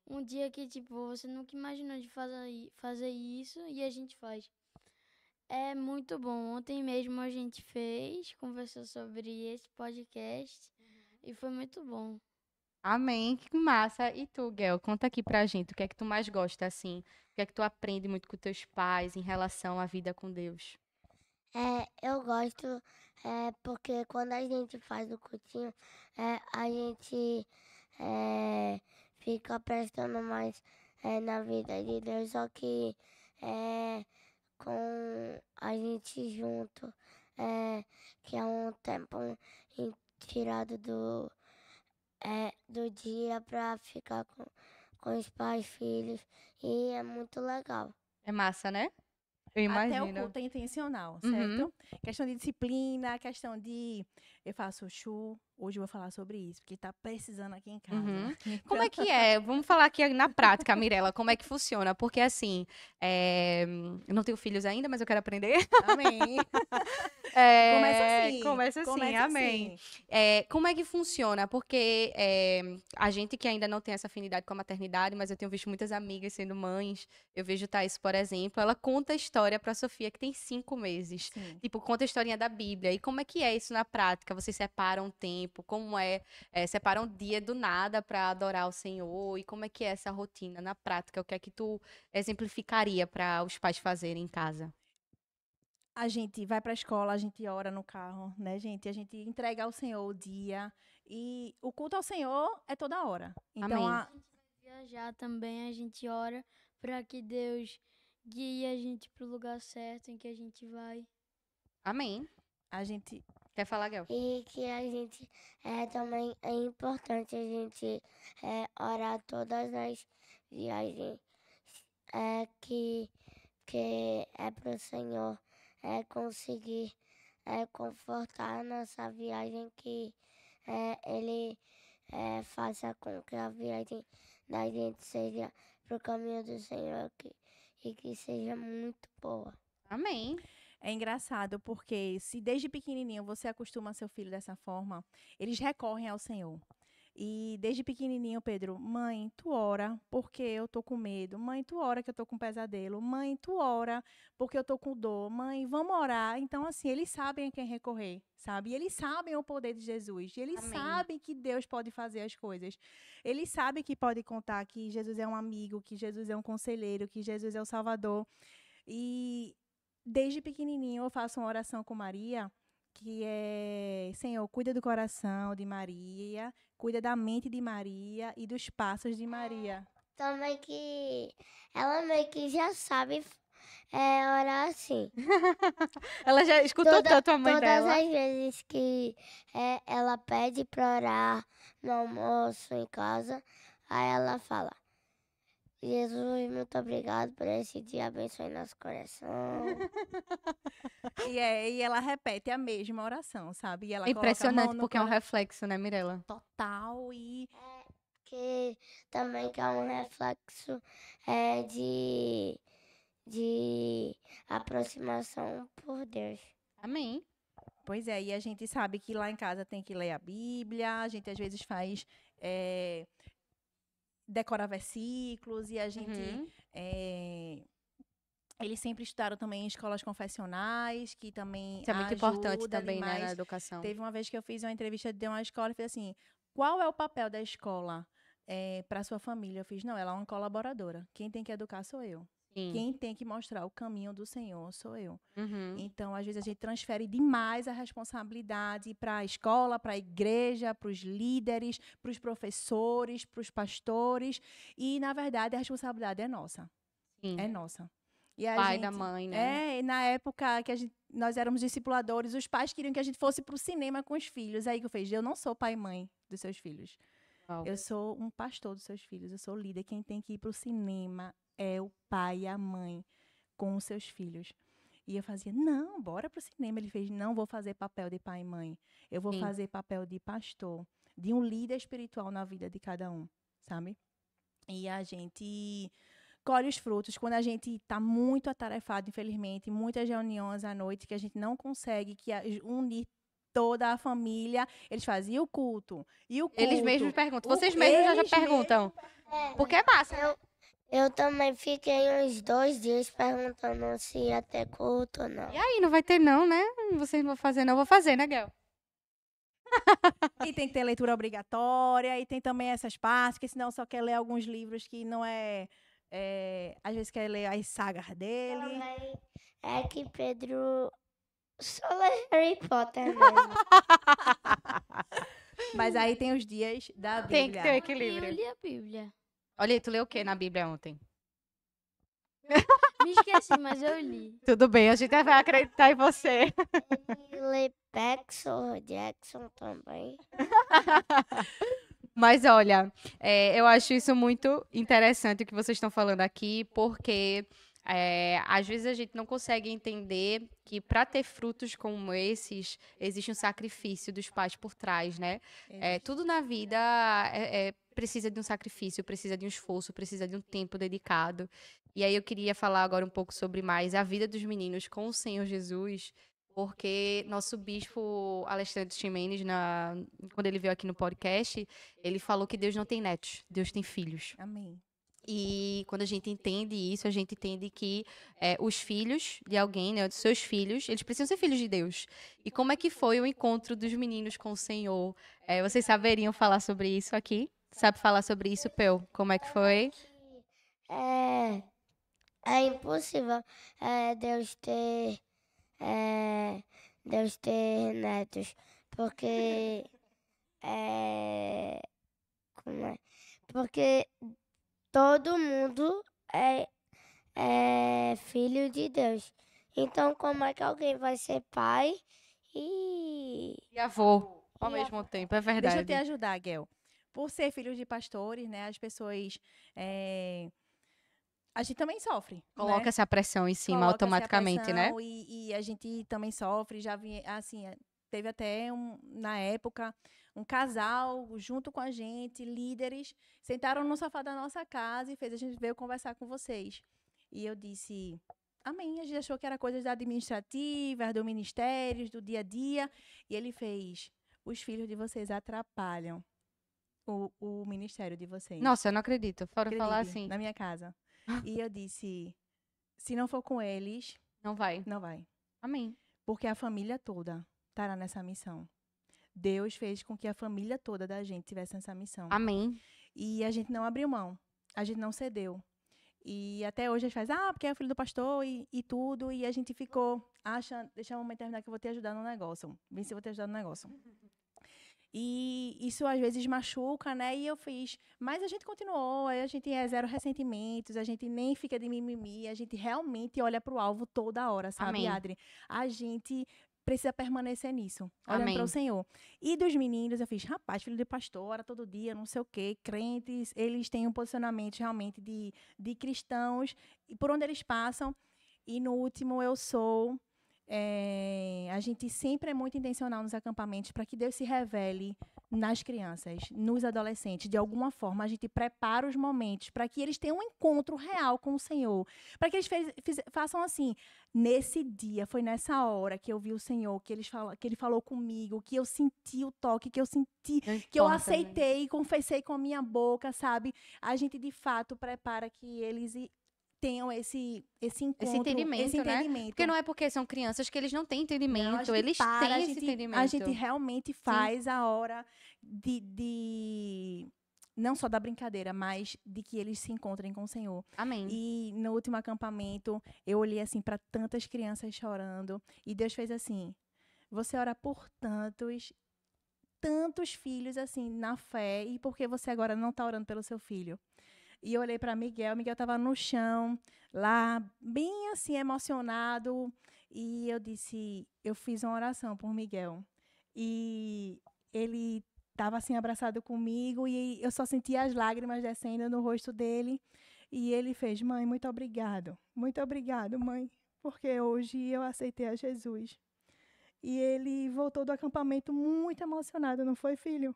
Um dia que, tipo, você nunca imaginou de fazer, fazer isso e a gente faz. É muito bom. Ontem mesmo a gente fez, conversou sobre esse podcast uhum. e foi muito bom. Amém, que massa. E tu, Gel, conta aqui pra gente, o que é que tu mais gosta, assim? O que é que tu aprende muito com teus pais em relação à vida com Deus? É, eu gosto, é, porque quando a gente faz o curtinho, é, a gente é, fica prestando mais é, na vida de Deus, só que é, com a gente junto, é, que é um tempo tirado do, é, do dia para ficar com, com os pais, filhos, e é muito legal. É massa, né? Eu imagino. Até o culto é intencional, uhum. certo? Uhum. Questão de disciplina, questão de eu faço show. Hoje eu vou falar sobre isso, porque tá precisando aqui em casa. Uhum. <laughs> Então como é que é? Vamos falar aqui na prática, Mirella, como é que funciona? Porque assim, é... Eh, eu não tenho filhos ainda, mas eu quero aprender. Amém. <laughs> É... Começa assim. Começa assim, Começa assim. amém. Assim. É... Como é que funciona? Porque é, a gente que ainda não tem essa afinidade com a maternidade, mas eu tenho visto muitas amigas sendo mães. Eu vejo Thaís, por exemplo, ela conta a história pra Sofia, que tem cinco meses. Sim. Tipo, conta a historinha da Bíblia. E como é que é isso na prática? prática, vocês separam tempo, como é, é separam um dia do nada para adorar o Senhor e como é que é essa rotina na prática? O que é que tu exemplificaria para os pais fazerem em casa? A gente vai para a escola, a gente ora no carro, né, gente? A gente entrega ao Senhor o dia e o culto ao Senhor é toda hora. Então, Amém. A... a gente vai viajar também, a gente ora para que Deus guie a gente para o lugar certo em que a gente vai. Amém. A gente Quer falar, Gel? E que a gente é, também é importante a gente é, orar todas as viagens é, que, que é para o Senhor é, conseguir é, confortar nossa viagem, que é, Ele é, faça com que a viagem da gente seja para o caminho do Senhor que, e que seja muito boa. Amém. É engraçado porque se desde pequenininho você acostuma seu filho dessa forma, eles recorrem ao Senhor. E desde pequenininho, Pedro, mãe, tu ora porque eu tô com medo. Mãe, tu ora que eu tô com pesadelo. Mãe, tu ora porque eu tô com dor. Mãe, vamos orar. Então, assim, eles sabem a quem recorrer, sabe? E eles sabem o poder de Jesus. E eles Amém. sabem que Deus pode fazer as coisas. Eles sabem que pode contar que Jesus é um amigo, que Jesus é um conselheiro, que Jesus é o Salvador. E desde pequenininho eu faço uma oração com Maria, que é: Senhor, cuida do coração de Maria, cuida da mente de Maria e dos passos de Maria. Então, meio que ela meio que já sabe é, orar assim. <laughs> ela já escutou Toda, tanto a mãe todas dela? Todas as vezes que é, ela pede pra orar no almoço em casa, aí ela fala: Jesus, muito obrigado por esse dia, abençoe nosso coração. <laughs> e, é, e ela repete a mesma oração, sabe? E ela Impressionante, porque é um reflexo, né, Mirella? Total, e... É, que também que é um reflexo é, de, de aproximação por Deus. Amém. Pois é, e a gente sabe que lá em casa tem que ler a Bíblia, a gente às vezes faz... É, decora versículos e a gente. Uhum. É... Eles sempre estudaram também em escolas confessionais, que também. Isso é muito importante também né, na educação. Teve uma vez que eu fiz uma entrevista de uma escola e falei assim: qual é o papel da escola é, eh, para sua família? Eu fiz, não, ela é uma colaboradora. Quem tem que educar sou eu. Sim. Quem tem que mostrar o caminho do Senhor sou eu. Uhum. Então, às vezes, a gente transfere demais a responsabilidade para a escola, para a igreja, para os líderes, para os professores, para os pastores. E, na verdade, a responsabilidade é nossa. Sim. É nossa. E a Pai gente, da mãe, né? É, na época que a gente, nós éramos discipuladores, os pais queriam que a gente fosse para o cinema com os filhos. Aí que eu fiz, eu não sou pai e mãe dos seus filhos. Eu sou um pastor dos seus filhos, eu sou líder. Quem tem que ir para o cinema é o pai e a mãe com os seus filhos. E eu fazia, não, bora pro cinema. Ele fez, não vou fazer papel de pai e mãe. Eu vou Sim. fazer papel de pastor, de um líder espiritual na vida de cada um, sabe? E a gente colhe os frutos quando a gente está muito atarefado, infelizmente, muitas reuniões à noite que a gente não consegue que unir toda a família. Eles fazem, o culto? E o culto? Eles mesmos perguntam. Vocês mesmos já, já perguntam. Mesmo... Porque é massa. Eu... Né? Eu também fiquei uns dois dias perguntando se ia ter culto ou não. E aí, não vai ter não, né? Vocês vão fazer não, vou fazer, né, Gel? <laughs> e tem que ter leitura obrigatória, e tem também essas partes, que senão só quer ler alguns livros que não é. é às vezes quer ler as sagas dele. Também é que Pedro só lê Harry Potter mesmo. <laughs> Mas aí tem os dias da Bíblia. Tem que ter equilíbrio. Eu li a Bíblia. Olha aí, tu leu o que na Bíblia ontem? Me esqueci, mas eu li. <laughs> Tudo bem, a gente vai acreditar em você. Lepexo Jackson também. <laughs> Mas olha, é, eu acho isso muito interessante o que vocês estão falando aqui, porque é, às vezes a gente não consegue entender que para ter frutos como esses, existe um sacrifício dos pais por trás, né? É, tudo na vida é, é precisa de um sacrifício, precisa de um esforço, precisa de um tempo dedicado. E aí eu queria falar agora um pouco sobre mais a vida dos meninos com o Senhor Jesus, porque nosso bispo Alexandre Ximenes, na, quando ele veio aqui no podcast, ele falou que Deus não tem netos, Deus tem filhos. Amém. E quando a gente entende isso, a gente entende que é, os filhos de alguém, né, dos seus filhos, eles precisam ser filhos de Deus. E como é que foi o encontro dos meninos com o Senhor? É, vocês saberiam falar sobre isso aqui? Sabe falar sobre isso, Pel? Como é que foi? É, é impossível é, Deus ter é, Deus ter netos, porque é, como é? Porque todo mundo é, é filho de Deus. Então, como é que alguém vai ser pai e. E avô ao e mesmo tempo, é verdade. Deixa eu te ajudar, Gel por ser filhos de pastores, né? As pessoas. É... A gente também sofre. Né? Coloca né? essa pressão em cima Coloca automaticamente, né? E, e, a gente também sofre. Já vi, assim, eh, teve até um, na época um casal junto com a gente, líderes, sentaram no sofá da nossa casa e fez a gente veio conversar com vocês. E eu disse, amém. A gente achou que era coisas administrativas, do ministério, do dia a dia. E ele fez, os filhos de vocês atrapalham o, o ministério de vocês. Nossa, eu não acredito. Foram Acredite, falar assim. Na minha casa. <laughs> e eu disse: se não for com eles. Não vai. Não vai. Amém. Porque a família toda estará nessa missão. Deus fez com que a família toda da gente tivesse nessa missão. Amém. E a gente não abriu mão. A gente não cedeu. E até hoje a gente faz, ah, porque é o filho do pastor e, e tudo. E a gente ficou, acha, deixa a mamãe terminar que eu vou te ajudar no negócio. Vem se eu vou te ajudar no negócio. <laughs> E isso às vezes machuca, né? E eu fiz. Mas a gente continuou, a gente é zero ressentimentos, a gente nem fica de mimimi, a gente realmente olha para o alvo toda hora, sabe, Amém. Adri? A gente precisa permanecer nisso, olhando para o Senhor. E dos meninos, eu fiz, rapaz, filho de pastora, todo dia, não sei o quê, crentes, eles têm um posicionamento realmente de, de cristãos, e por onde eles passam. E no último, eu sou é, a gente sempre é muito intencional nos acampamentos para que Deus se revele nas crianças, nos adolescentes. De alguma forma, a gente prepara os momentos para que eles tenham um encontro real com o Senhor. Para que eles fez, fez, façam assim: nesse dia, foi nessa hora que eu vi o Senhor, que, eles que ele falou comigo, que eu senti o toque, que eu senti, que eu né? aceitei, né? confessei com a minha boca, sabe? A gente de fato prepara que eles tenham esse esse encontro, esse entendimento, esse né? entendimento. Né? Porque não é porque são crianças que eles não têm entendimento, não, eles para, têm gente, esse entendimento. A gente realmente faz Sim. a hora de, de não só da brincadeira, mas de que eles se encontrem com o Senhor. Amém. E no último acampamento, eu olhei assim para tantas crianças chorando e Deus fez assim: você ora por tantos tantos filhos assim na fé e por que você agora não está orando pelo seu filho? E eu olhei para Miguel, Miguel estava no chão, lá, bem assim, emocionado. E eu disse, eu fiz uma oração por Miguel. E ele estava assim abraçado comigo e eu só sentia as lágrimas descendo no rosto dele. E ele fez: "Mãe, muito obrigado. Muito obrigado, mãe, porque hoje eu aceitei a Jesus." E ele voltou do acampamento muito emocionado, não foi, filho?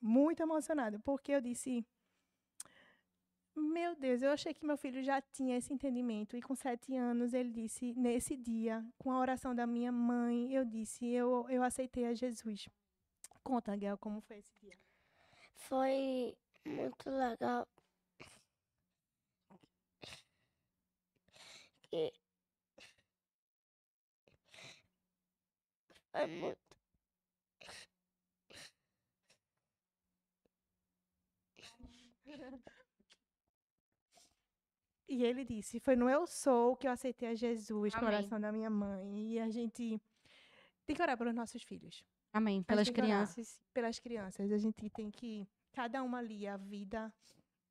Muito emocionado, porque eu disse: meu Deus, eu achei que meu filho já tinha esse entendimento. E com sete anos, ele disse, nesse dia, com a oração da minha mãe, eu disse, eu, eu aceitei a Jesus. Conta, Gael, como foi esse dia. Foi muito legal. Que... Foi muito e ele disse: Foi no Eu Sou que eu aceitei a Jesus Amém. coração da minha mãe. E a gente tem que orar pelos nossos filhos. Amém. Pelas crianças. Pelas crianças. A gente tem que. Cada uma ali, a vida.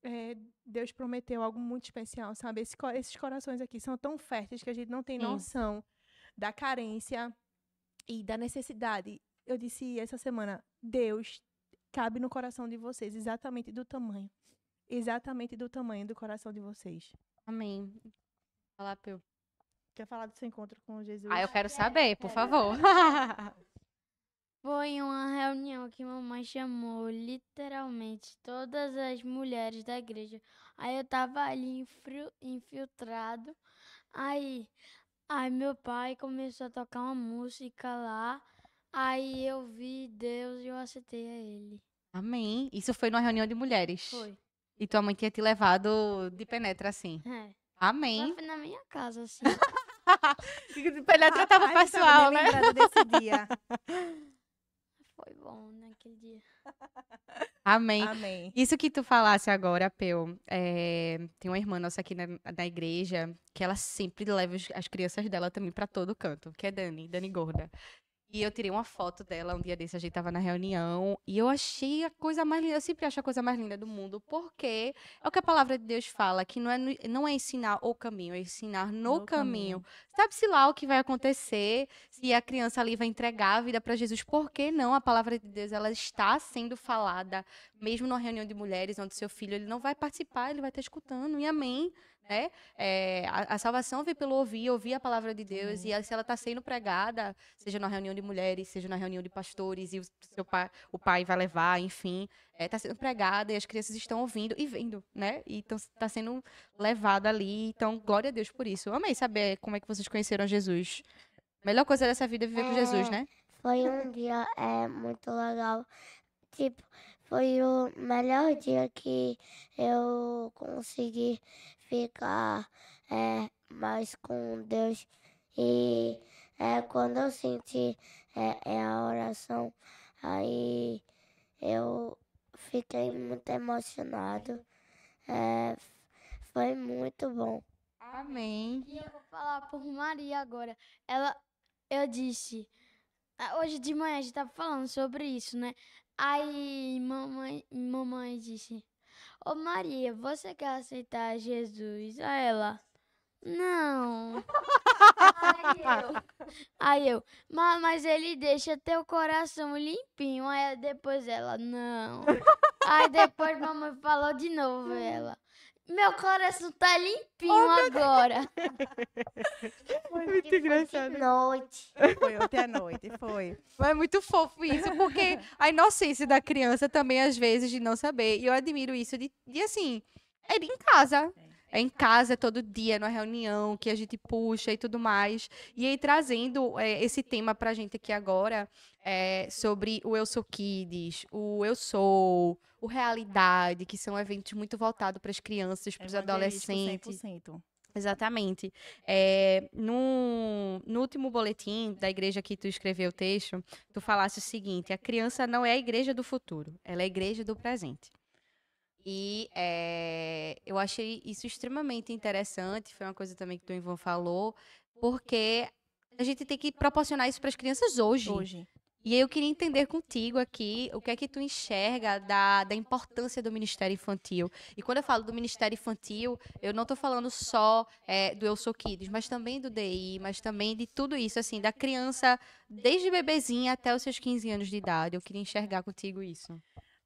É, Deus prometeu algo muito especial, sabe? Esse, esses corações aqui são tão férteis que a gente não tem Sim. noção da carência e da necessidade. Eu disse essa semana: Deus cabe no coração de vocês exatamente do tamanho exatamente do tamanho do coração de vocês. Amém. Falar, pelo. Quer falar do seu encontro com Jesus? Ah, eu quero saber, por favor. <laughs> Foi uma reunião que mamãe chamou literalmente todas as mulheres da igreja. Aí eu tava ali infiltrado. Aí, aí meu pai começou a tocar uma música lá. Aí eu vi Deus e eu aceitei a ele. Amém. Isso foi numa reunião de mulheres? Foi. E tua mãe tinha te levado de penetra, assim. É. Amém. Na minha casa, assim. <laughs> penetra tava Rapaz, pessoal, né? desse dia. <laughs> Foi bom naquele dia. Amém. Amém. Isso que tu falasse agora, Peu, é, tem uma irmã nossa aqui na, na igreja que ela sempre leva as crianças dela também para todo canto, que é Dani, Dani Gorda. E eu tirei uma foto dela um dia desse, a gente tava na reunião, e eu achei a coisa mais linda, eu sempre acho a coisa mais linda do mundo, porque é o que a palavra de Deus fala, que não é, não é ensinar o caminho, é ensinar no, no caminho. caminho. Sabe-se lá o que vai acontecer, se a criança ali vai entregar a vida para Jesus, por que não? A palavra de Deus, ela está sendo falada, mesmo numa reunião de mulheres, onde seu filho, ele não vai participar, ele vai estar tá escutando, e amém né? É, a, a, salvação vem pelo ouvir, ouvir a palavra de Deus. E se ela está sendo pregada, seja na reunião de mulheres, seja na reunião de pastores, e o, seu pai, o pai vai levar, enfim, está é, tá sendo pregada e as crianças estão ouvindo e vendo, né? E está sendo levada ali. Então, glória a Deus por isso. Eu amei saber como é que vocês conheceram Jesus. A melhor coisa dessa vida é viver é, com Jesus, né? Foi um dia é, muito legal. Tipo, foi o melhor dia que eu consegui ficar é, mais com Deus. E é, quando eu senti é, é a oração, aí eu fiquei muito emocionado. É, foi muito bom. Amém. E eu vou falar por Maria agora. Ela, eu disse, ah, hoje de manhã a gente estava falando sobre isso, né? Aí mamãe, mamãe disse, Ô oh, Maria, você quer aceitar Jesus? aí ela, não. <laughs> Aí eu, aí eu mas ele deixa teu coração limpinho. Aí depois ela, não. Aí depois mamãe falou de novo ela. Meu coração tá limpinho oh, agora. <laughs> Foi muito engraçado. noite. Foi ontem à noite, foi. Mas é muito fofo isso, porque a inocência da criança também, às vezes, de não saber. E eu admiro isso de, de assim, é em casa é em casa é todo dia, numa reunião que a gente puxa e tudo mais. E aí trazendo é, esse tema para a gente aqui agora é, sobre o Eu Sou Kids, o Eu Sou, o Realidade, que são eventos muito voltados para as crianças, para os adolescentes. 100%. Exatamente. É, no, no, último boletim da igreja que tu escreveu o texto, tu falaste o seguinte: a criança não é a igreja do futuro, ela é a igreja do presente. E é, eu achei isso extremamente interessante. Foi uma coisa também que o Ivan falou, porque a gente tem que proporcionar isso para as crianças hoje. Hoje. E eu queria entender contigo aqui o que é que tu enxerga da, da importância do Ministério Infantil. E quando eu falo do Ministério Infantil, eu não estou falando só é, do Eu Sou Kids, mas também do DI, mas também de tudo isso, assim, da criança desde bebezinha até os seus 15 anos de idade. Eu queria enxergar contigo isso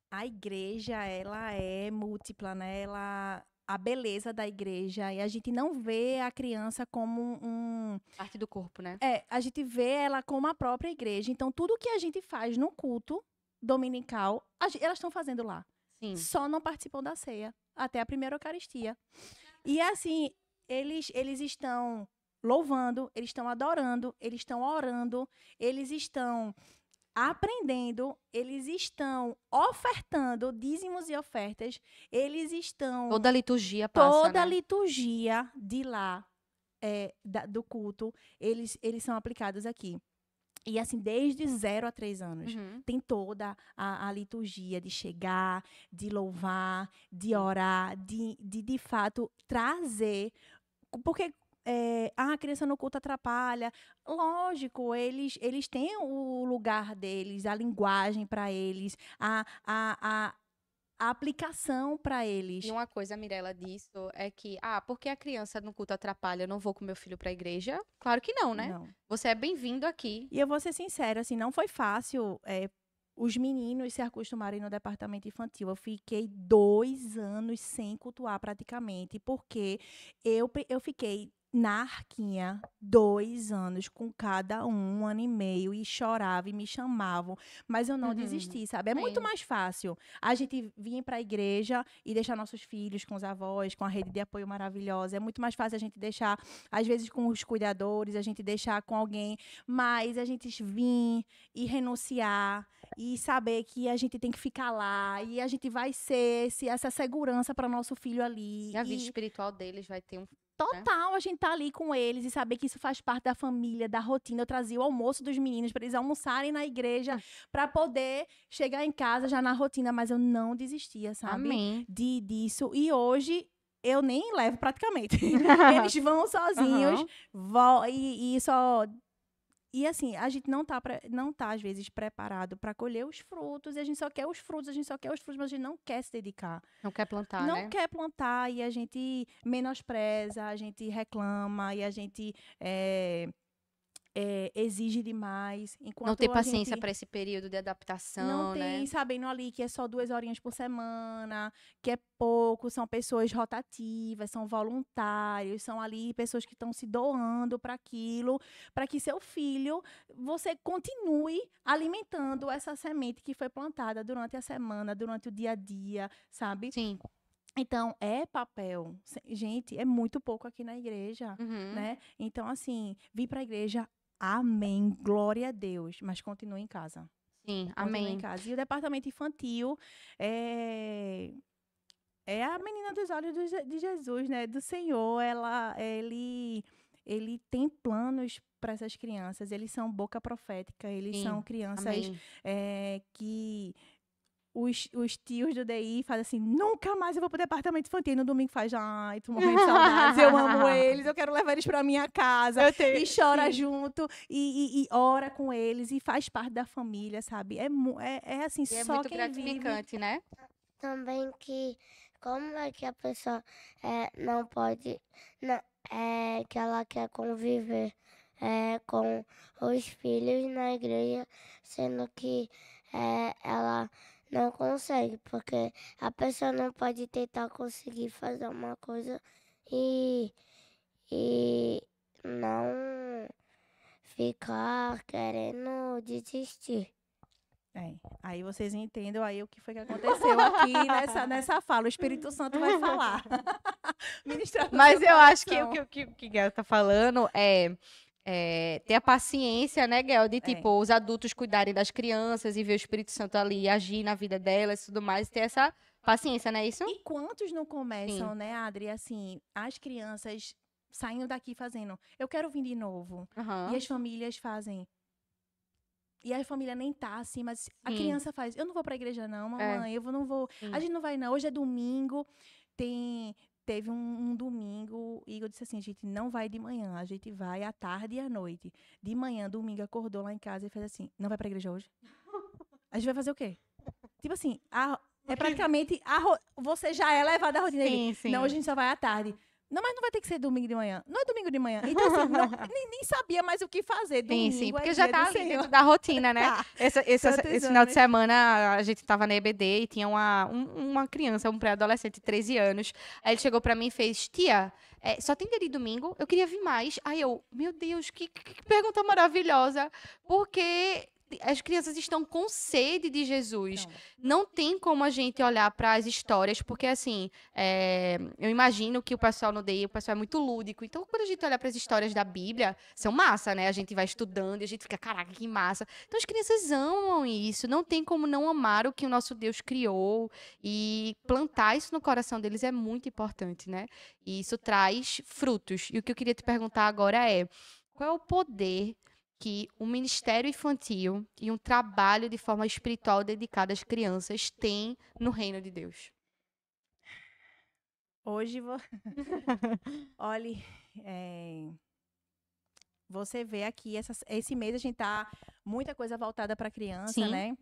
a igreja, ela é múltipla, né? Ela a beleza da igreja e a gente não vê a criança como um, parte do corpo, né? É, a gente vê ela como a própria igreja. Então tudo que a gente faz no culto dominical, gente, elas estão fazendo lá. Sim. Só não participam da ceia até a primeira eucaristia. E assim, eles eles estão louvando, eles estão adorando, eles estão orando, eles estão aprendendo, eles estão ofertando dízimos e ofertas, eles estão. Toda a liturgia passa. Toda a né? liturgia de lá, é, da, do culto, eles, eles são aplicados aqui. E assim, desde zero a três anos, uhum. tem toda a, a, liturgia de chegar, de louvar, de orar, de, de de fato trazer. Porque é, ah, a criança no culto atrapalha. Lógico, eles, eles têm o lugar deles, a linguagem para eles, a, a, a, a aplicação para eles. E uma coisa, Mirella, disso é que, ah, porque a criança no culto atrapalha, eu não vou com meu filho para a igreja? Claro que não, né? Não. Você é bem-vindo aqui. E eu vou ser sincera, assim, não foi fácil. É, os meninos se acostumarem no departamento infantil. Eu fiquei dois anos sem cultuar praticamente, porque eu, eu fiquei na arquinha dois anos com cada um, um ano e meio, e chorava e me chamavam, mas eu não uhum. desisti, sabe? É Sim. É. muito mais fácil a gente vir para a igreja e deixar nossos filhos com os avós, com a rede de apoio maravilhosa. É muito mais fácil a gente deixar, às vezes, com os cuidadores, a gente deixar com alguém, mas a gente vir e renunciar e saber que a gente tem que ficar lá e a gente vai ser se essa segurança para nosso filho ali. E a vida e... espiritual deles vai ter um né? Total, a gente tá ali com eles e saber que isso faz parte da família, da rotina. Eu trazia o almoço dos meninos para eles almoçarem na igreja hum. para poder chegar em casa já na rotina, mas eu não desistia, sabe? Amém. De disso. E hoje eu nem levo praticamente. <laughs> <laughs> eles vão sozinhos uhum. e, e só e assim, a gente não tá, não tá às vezes preparado para colher os frutos, e a gente só quer os frutos, a gente só quer os frutos, mas a gente não quer se dedicar. Não quer plantar, não né? quer plantar e a gente menospreza, a gente reclama e a gente é, é, exige demais. Enquanto não ter paciência para esse período de adaptação. Não né? tem, né? sabendo ali que é só duas horinhas por semana, que é pouco, são pessoas rotativas, são voluntários, são ali pessoas que estão se doando para aquilo, para que seu filho, você continue alimentando essa semente que foi plantada durante a semana, durante o dia a dia, sabe? Sim. Então, é papel. Gente, é muito pouco aqui na igreja, uhum. né? Então, assim, vir para a igreja Amém, glória a Deus. Mas continue em casa. Sim, continue amém. em casa. E o departamento infantil é, é a menina dos olhos do, de Jesus, né? Do Senhor. Ela, ele, ele tem planos para essas crianças. Eles são boca profética. Eles Sim, são crianças é, que os, os tios do DI fazem assim, nunca mais eu vou pro departamento infantil. E no domingo faz, ai, tô morrendo de saudades, eu amo <laughs> eles, eu quero levar eles pra minha casa. E chora Sim. junto, e, e, e, ora com eles, e faz parte da família, sabe? É, é, é assim, e é só é muito gratificante, vive... né? Também que, como é que a pessoa é, não pode, não, é, que ela quer conviver é, com os filhos na igreja, sendo que é, ela não consegue, porque a pessoa não pode tentar conseguir fazer uma coisa e, e não ficar querendo desistir. É, aí vocês entendam aí o que foi que aconteceu aqui <laughs> nessa, nessa fala. O Espírito Santo vai falar. <laughs> Mas eu acho que o que, que, que ela está falando é é, ter a paciência, né, Gel, de é. tipo, é. os adultos cuidarem das crianças e ver o Espírito Santo ali agir na vida delas e tudo mais, ter essa paciência, não é isso? E quantos não começam, Sim. né, Adri? Assim, as crianças saindo daqui fazendo, eu quero vir de novo. Uhum. E as famílias fazem. E a família nem tá assim, mas Sim. a criança faz, eu não vou pra igreja, não, é. mamãe, é. eu não vou. Sim. A gente não vai, não. Hoje é domingo, tem teve um, um, domingo, Igor disse assim: a gente não vai de manhã, a gente vai à tarde e à noite. De manhã, domingo, acordou lá em casa e fez assim: não vai pra igreja hoje? <laughs> A gente vai fazer o quê? Tipo assim, a, é praticamente. A, você já é levado à rotina. Sim, sim. Não, a gente só vai à tarde. Não, mas não vai ter que ser domingo de manhã. Não é domingo de manhã. Então, assim, não, <laughs> nem, nem, sabia mais o que fazer. Domingo sim, sim, porque é já tá ali dentro da rotina, né? <laughs> tá. Esse, esse, esse final de semana, a gente tava na EBD e tinha uma, um, uma criança, um pré-adolescente de 13 anos. Aí ele chegou pra mim e fez, tia, é, só tem dia de domingo, eu queria vir mais. Aí eu, meu Deus, que, que pergunta maravilhosa. Porque as crianças estão com sede de Jesus. Não, não tem como a gente olhar para as histórias, porque assim, é, eu imagino que o pessoal no DEI, o pessoal é muito lúdico. Então, quando a gente olha para as histórias da Bíblia, são massa, né? A gente vai estudando e a gente fica, caraca, que massa. Então, as crianças amam isso. Não tem como não amar o que o nosso Deus criou. E plantar isso no coração deles é muito importante, né? E isso traz frutos. E o que eu queria te perguntar agora é: qual é o poder que um ministério infantil e um trabalho de forma espiritual dedicado às crianças tem no reino de Deus? Hoje, vou... <laughs> olhe, é... você vê aqui, essa, esse mês a gente tá muita coisa voltada para criança, Sim. né?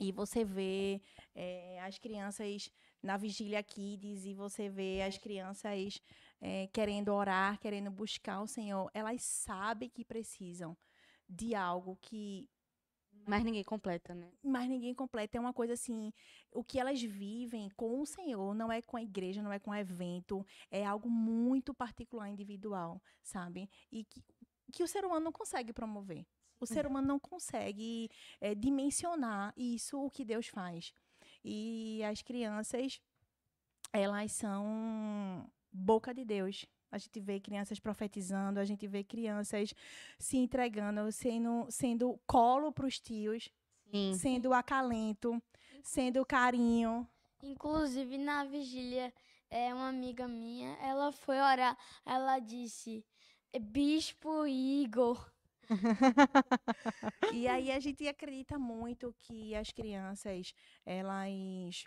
E você vê é, as crianças na vigília Kids e você vê as crianças é, querendo orar, querendo buscar o Senhor. Elas sabem que precisam de algo que mas ninguém completa, né? Mas ninguém completa. É uma coisa assim. O que elas vivem com o Senhor não é com a igreja, não é com o evento. É algo muito particular, individual, sabe? E que, que o ser humano não consegue promover. O ser humano não consegue é, dimensionar isso, o que Deus faz. E as crianças, elas são boca de Deus a gente vê crianças profetizando, a gente vê crianças se entregando, sendo, sendo colo para os tios, Sim. sendo acalento, sendo carinho. Inclusive, na vigília, é, uma amiga minha, ela foi orar, ela disse, é, Bispo Igor. <laughs> e aí a gente acredita muito que as crianças, elas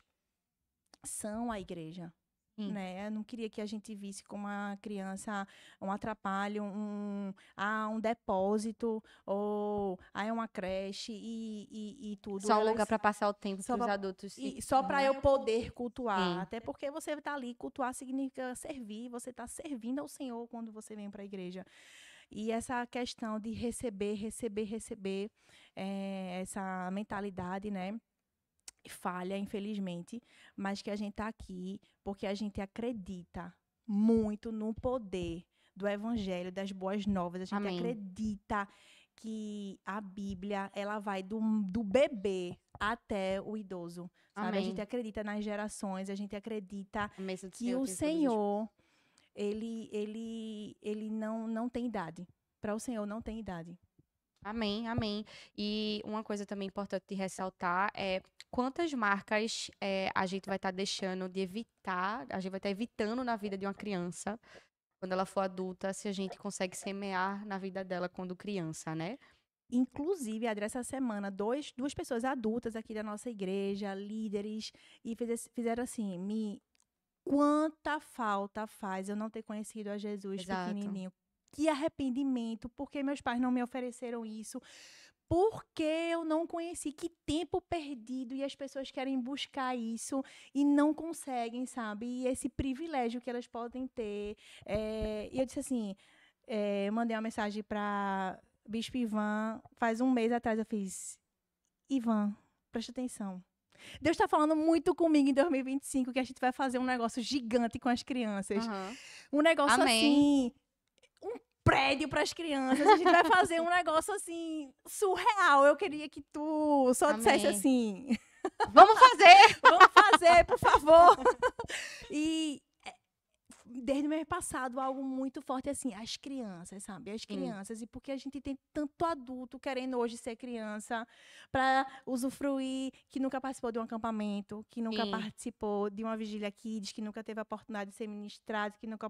são a igreja. Hum. Né? Eu não queria que a gente visse como uma criança um atrapalho, um, ah, um depósito, ou ah, é uma creche e, e, e tudo. Só um lugar para passar o tempo para os adultos. E, só para né? eu poder cultuar. Sim. Até porque você está ali, cultuar significa servir, você está servindo ao Senhor quando você vem para a igreja. E essa questão de receber, receber, receber, é, essa mentalidade, né? falha, infelizmente, mas que a gente está aqui porque a gente acredita muito no poder do evangelho, das boas novas. A gente Amém. acredita que a Bíblia ela vai do, do bebê até o idoso. Sabe? A gente acredita nas gerações, a gente acredita que o Senhor ele, ele, ele não, não tem idade. Para o Senhor não tem idade. Amém, amém. E uma coisa também importante de ressaltar é quantas marcas é, a gente vai estar tá deixando de evitar, a gente vai estar tá evitando na vida de uma criança quando ela for adulta, se a gente consegue semear na vida dela quando criança, né? Inclusive, Adri, essa semana, dois, duas pessoas adultas aqui da nossa igreja, líderes, e fiz, fizeram assim, me quanta falta faz eu não ter conhecido a Jesus Exato. pequenininho. Que arrependimento, porque meus pais não me ofereceram isso porque eu não conheci, que tempo perdido, e as pessoas querem buscar isso e não conseguem, sabe? E esse privilégio que elas podem ter. É, e eu disse assim: é, eu mandei uma mensagem para Bispo Ivan, faz um mês atrás eu fiz: Ivan, preste atenção. Deus está falando muito comigo em 2025 que a gente vai fazer um negócio gigante com as crianças. Uhum. Um negócio Amém. assim um prédio para as crianças. A gente vai fazer um negócio assim surreal. Eu queria que tu só Amém. dissesse assim. Vamos fazer! <laughs> Vamos fazer, por favor! E desde o mês passado, algo muito forte assim, as crianças, sabe? As crianças. Hum. E porque a gente tem tanto adulto querendo hoje ser criança para usufruir, que nunca participou de um acampamento, que nunca Sim. participou de uma vigília kids, que nunca teve a oportunidade de ser ministrado, que nunca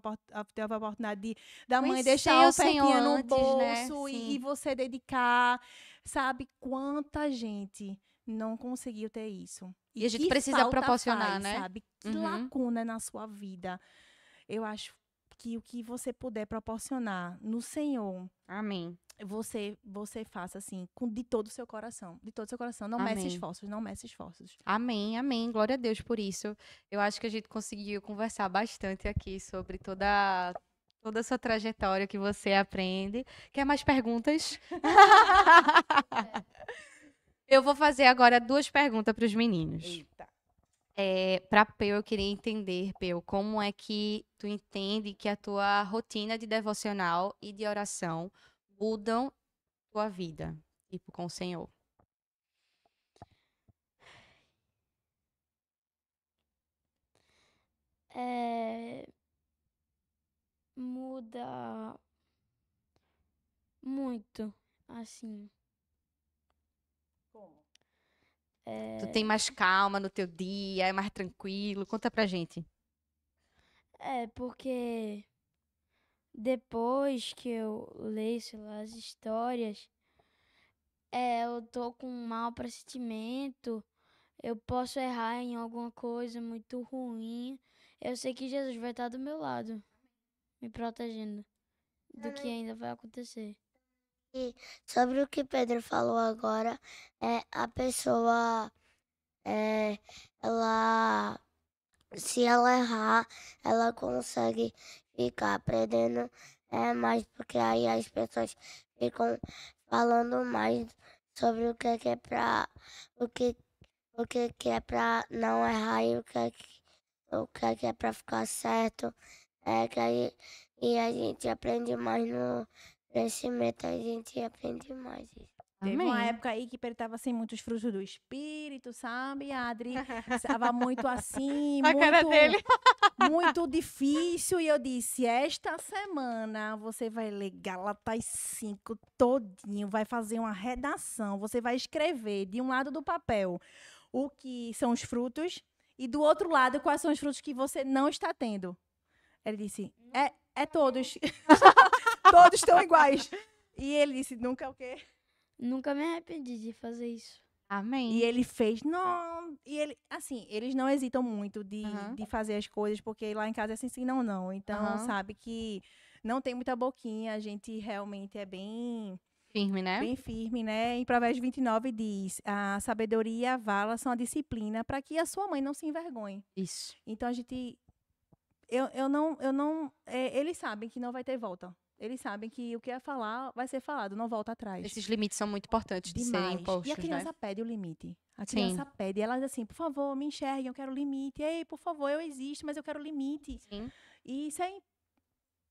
teve a oportunidade de, da Mas mãe deixar o ofertinha no né? bolso né? e, você dedicar. Sabe quanta gente não conseguiu ter isso. E, a gente precisa proporcionar, faz, né? Sabe? Que uhum. lacuna na sua vida eu acho que o que você puder proporcionar no Senhor. Amém. Você você faça assim, com, de todo o seu coração. De todo o seu coração. Não meça esforços, não meça esforços. Amém, amém. Glória a Deus por isso. Eu acho que a gente conseguiu conversar bastante aqui sobre toda toda a sua trajetória que você aprende. Quer mais perguntas? <laughs> <laughs> Eu vou fazer agora duas perguntas para os meninos. Ei. É, eh, para Peu, eu queria entender, Peu, como é que tu entende que a tua rotina de devocional e de oração mudam tua vida, tipo, com o Senhor? É... Muda muito, assim. É... Tu tem mais calma no teu dia, é mais tranquilo? Conta pra gente. É, porque depois que eu leio, sei lá, as histórias, é, eu tô com um mau pressentimento, eu posso errar em alguma coisa muito ruim. Eu sei que Jesus vai estar do meu lado, me protegendo do que ainda vai acontecer. E sobre o que Pedro falou agora, é a pessoa, é, ela, se ela errar, ela consegue ficar aprendendo é, mais, porque aí as pessoas ficam falando mais sobre o que é, que é pra, o que, o que, é, é pra não errar e o que é que o que é que é pra ficar certo. É que aí e a gente aprende mais no, Nesse meta a gente aprende mais Teve Amém. uma época aí que ele tava sem assim, muitos frutos do espírito, sabe? Adri estava muito assim, <laughs> a muito, cara dele. <laughs> muito difícil. E eu disse: esta semana você vai ler Galatas 5 todinho, vai fazer uma redação, você vai escrever de um lado do papel o que são os frutos e do outro lado quais são os frutos que você não está tendo. Ele disse: é, é todos. <laughs> Todos estão iguais. E ele disse, nunca o quê? Nunca me arrependi de fazer isso. Amém. E ele fez, não. E ele, assim, eles não hesitam muito de, de fazer as coisas, porque lá em casa é assim, sim, não, não. Então, sabe que não tem muita boquinha, a gente realmente é bem. Firme, né? Bem firme, né? Em Provérbios 29 diz: a sabedoria e a vala são a disciplina para que a sua mãe não se envergonhe. Isso. Então a gente. Eu, eu não. Eu não é, eles sabem que não vai ter volta. Eles sabem que o que é falar vai ser falado, não volta atrás. Esses limites são muito importantes Demais. de serem impostos. E a né? criança né? pede o limite. A criança Sim. pede, elas assim, por favor, me enxerguem, eu quero limite. Ei, por favor, eu existo, mas eu quero limite. Sim. E isso é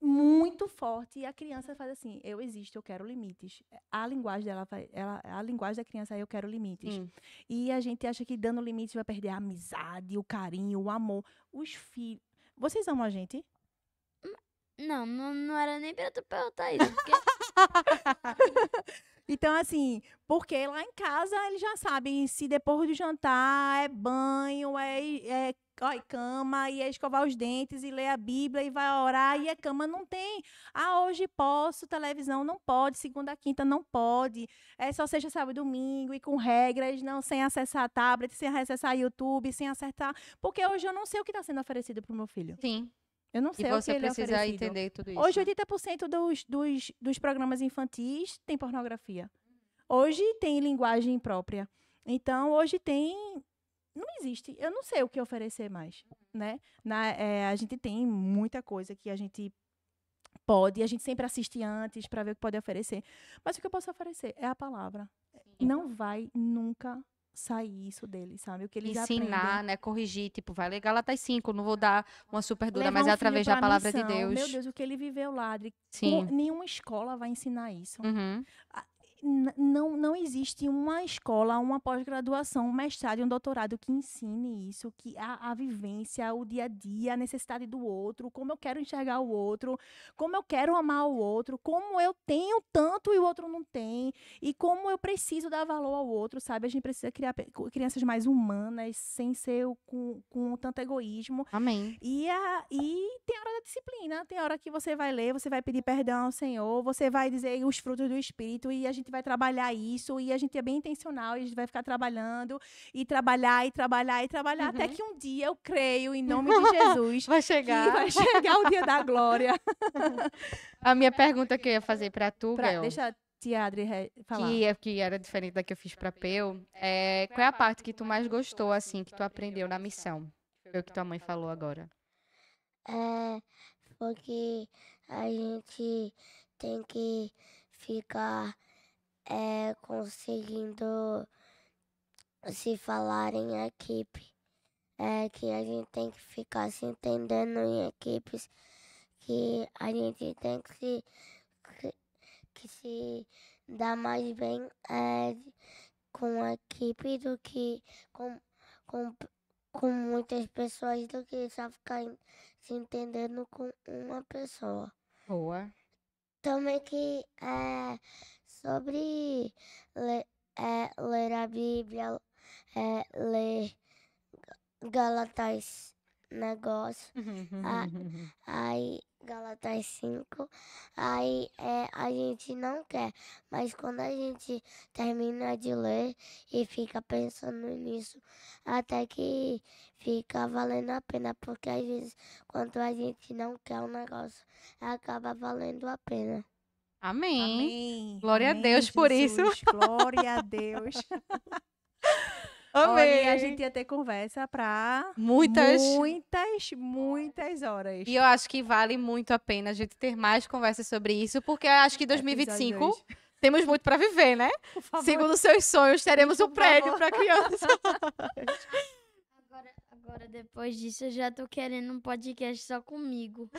muito forte. E a criança faz assim, eu existo, eu quero limites. A linguagem dela, ela, a linguagem da criança é eu quero limites. Sim. Hum. E a gente acha que dando limites vai perder a amizade, o carinho, o amor. Os filhos... Vocês amam a gente? Não, não, não era nem pra tu perguntar isso. Porque... <laughs> então, assim, porque lá em casa eles já sabem se depois do jantar é banho, é, é ó, cama, e é escovar os dentes, e ler a Bíblia, e vai orar, e a é cama não tem. Ah, hoje posso, televisão não pode, segunda, quinta não pode, é só seja sábado e domingo, e com regras, não sem acessar a tablet, sem acessar YouTube, sem acertar, Porque hoje eu não sei o que está sendo oferecido para o meu filho. Sim. Eu não sei e você o que é precisa é entender tudo isso. Hoje, 80% né? dos, dos, dos programas infantis tem pornografia. Hoje tem linguagem própria. Então, hoje tem. Não existe. Eu não sei o que oferecer mais. Né? Na, é, a gente tem muita coisa que a gente pode, a gente sempre assiste antes para ver o que pode oferecer. Mas o que eu posso oferecer é a palavra. Sim. Não vai nunca sair isso dele, sabe? O que eles Ensinar, né? Corrigir, tipo, vai legal lá das cinco, não vou dar uma super dura, Levar mas é um é através da palavra missão. de Deus. Meu Deus, o que ele viveu lá, de... Sim. nenhuma escola vai ensinar isso. Uhum não, não existe uma escola, uma pós-graduação, um mestrado e um doutorado que ensine isso, que a, a vivência, o dia a dia, a necessidade do outro, como eu quero enxergar o outro, como eu quero amar o outro, como eu tenho tanto e o outro não tem, e como eu preciso dar valor ao outro, sabe? A gente precisa criar crianças mais humanas, sem ser com, com tanto egoísmo. Amém. E, a, e tem a hora da disciplina, tem a hora que você vai ler, você vai pedir perdão ao Senhor, você vai dizer os frutos do Espírito, e a gente gente vai trabalhar isso e a gente é bem intencional e a gente vai ficar trabalhando e trabalhar e trabalhar e trabalhar uhum. até que um dia eu creio em nome de <laughs> Jesus vai chegar vai chegar o dia da glória. <laughs> a minha pergunta que eu ia fazer para tu, pra, Gael, deixa tia Adri falar. Que, é, que era diferente da que eu fiz para Peu. É, qual é a parte que tu mais gostou assim que tu aprendeu na missão? Foi o que tua mãe falou agora. É, porque a gente tem que ficar é, conseguindo se falar em equipe. É que a gente tem que ficar se entendendo em equipes, que a gente tem que se, que, que se dar mais bem é, com a equipe do que com, com, com muitas pessoas do que só ficar se entendendo com uma pessoa. Boa. Também que é, sobre ler, é, ler a Bíblia, é, ler Galatas negócio. Uhum. aí, Galatas 5. Aí é, a gente não quer. Mas quando a gente termina de ler e fica pensando nisso, até que fica valendo a pena. Porque às vezes, quando a gente não quer um negócio, acaba valendo a pena. Amém. Amém. Glória Amém, a Deus Jesus. por isso. <laughs> Glória a Deus. Amém. Olha, a gente ia ter conversa para muitas, muitas, muitas horas. E eu acho que vale muito a pena a gente ter mais conversa sobre isso, porque eu acho que 2025 é temos muito para viver, né? Segundo seus sonhos, teremos um prédio para crianças. <laughs> <laughs> Agora, depois disso, eu já tô querendo um podcast só comigo.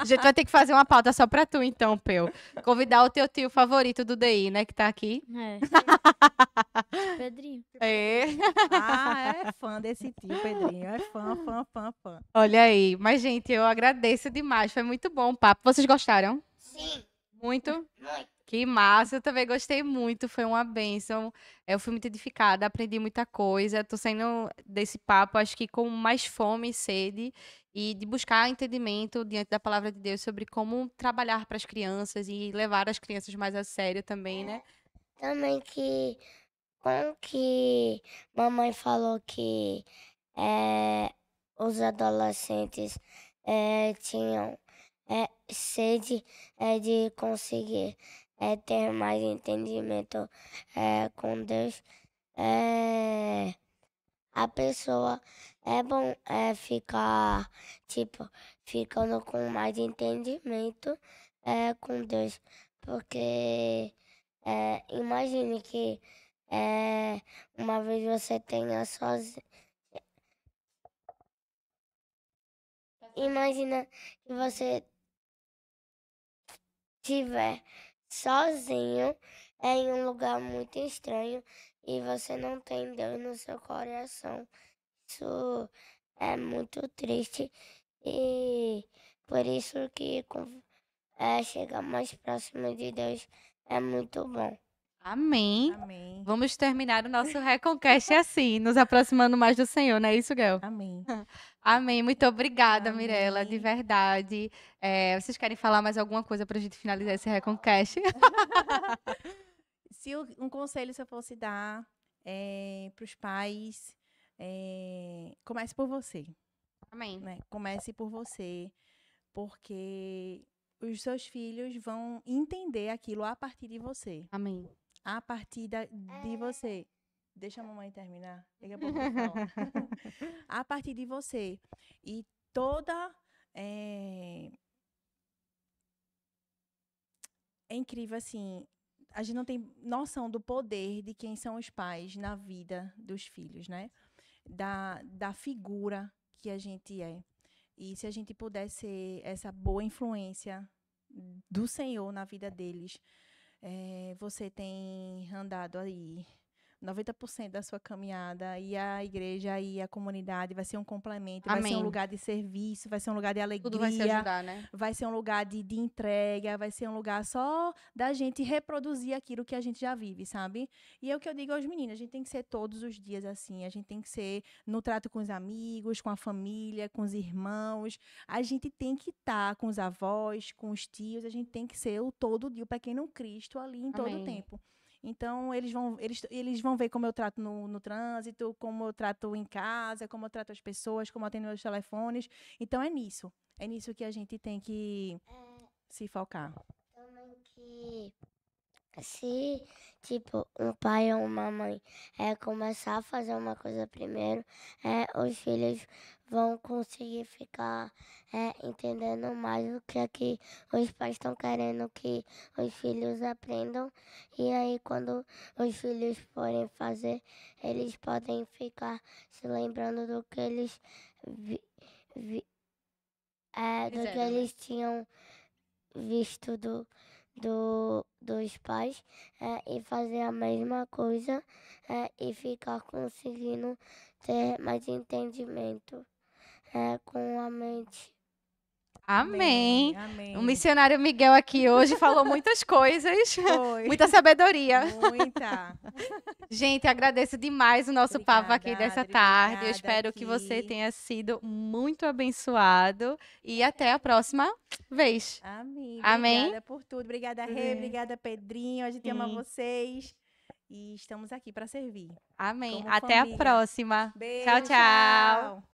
a <laughs> gente vai ter que fazer uma pauta só pra tu, então, Peu. Convidar o teu tio favorito do DI, né, que tá aqui. É. <laughs> Pedrinho. É. Ah, é fã desse tio, Pedrinho. É fã, fã, fã, fã. Olha aí. Mas, gente, eu agradeço demais. Foi muito bom o papo. Vocês gostaram? Sim. Muito? Muito. Que massa, eu também gostei muito, foi uma bênção. É, eu fui muito edificada, aprendi muita coisa. Tô saindo desse papo, acho que com mais fome e sede e de buscar entendimento diante da palavra de Deus sobre como trabalhar para as crianças e levar as crianças mais a sério também, né? Também que como que mamãe falou que é, os adolescentes é, tinham é, sede de conseguir é ter mais entendimento é, com Deus, é, a pessoa é bom é, ficar, tipo, ficando com mais entendimento é, com Deus. Porque é, imagine que é, uma vez você tenha sozinho. Imagina que você tiver sozinho é em um lugar muito estranho e você não tem Deus no seu coração. Isso é muito triste e por isso que é, chegar mais próximo de Deus é muito bom. Amém. Amém. Vamos terminar o nosso Reconcast assim, nos aproximando mais do Senhor, não é isso, Gel? Amém. <laughs> Amém. Muito obrigada, Mirela. de verdade. É, vocês querem falar mais alguma coisa para a gente finalizar esse Reconcast? <laughs> se um conselho se eu fosse dar é, para os pais, é, comece por você. Amém. Né? Comece por você, porque os seus filhos vão entender aquilo a partir de você. Amém a partir da, de é. você. Deixa a mamãe terminar. a <laughs> A partir de você. E toda. É... é incrível, assim. A gente não tem noção do poder de quem são os pais na vida dos filhos, né? Da, da figura que a gente é. E se a gente puder ser essa boa influência do Senhor na vida deles, é, você tem andado aí 90% da sua caminhada e a igreja e a comunidade vai ser um complemento, Amém. vai ser um lugar de serviço, vai ser um lugar de alegria. Tudo vai se ajudar, né? Vai ser um lugar de, de entrega, vai ser um lugar só da gente reproduzir aquilo que a gente já vive, sabe? E é o que eu digo aos meninos, a gente tem que ser todos os dias assim, a gente tem que ser no trato com os amigos, com a família, com os irmãos, a gente tem que estar tá com os avós, com os tios, a gente tem que ser o todo dia, o pequeno Cristo ali em Amém. todo o tempo. Então, eles vão, eles, eles vão ver como eu trato no, no trânsito, como eu trato em casa, como eu trato as pessoas, como eu atendo meus telefones. Então, é nisso. É nisso que a gente tem que é, se focar. Também que se, tipo, um pai ou uma mãe é começar a fazer uma coisa primeiro, é, os filhos vão conseguir ficar é, entendendo mais o que é que os pais estão querendo que os filhos aprendam. E aí, quando os filhos forem fazer, eles podem ficar se lembrando do que eles, vi, vi, é, do que né? eles tinham visto do, do, dos pais é, e fazer a mesma coisa é, e ficar conseguindo ter mais entendimento é, com a mente. Amém. Amém. O missionário Miguel aqui hoje falou muitas coisas, Foi. muita sabedoria. Muita. Gente, agradeço demais o nosso obrigada, papo aqui dessa tarde. Eu espero aqui. que você tenha sido muito abençoado e até a próxima vez. Amém. Amém. Obrigada por tudo. Obrigada, Rê. Obrigada, Pedrinho. A gente Sim. ama vocês. E estamos aqui para servir. Amém. até família. a próxima. Beijo, tchau. tchau. tchau.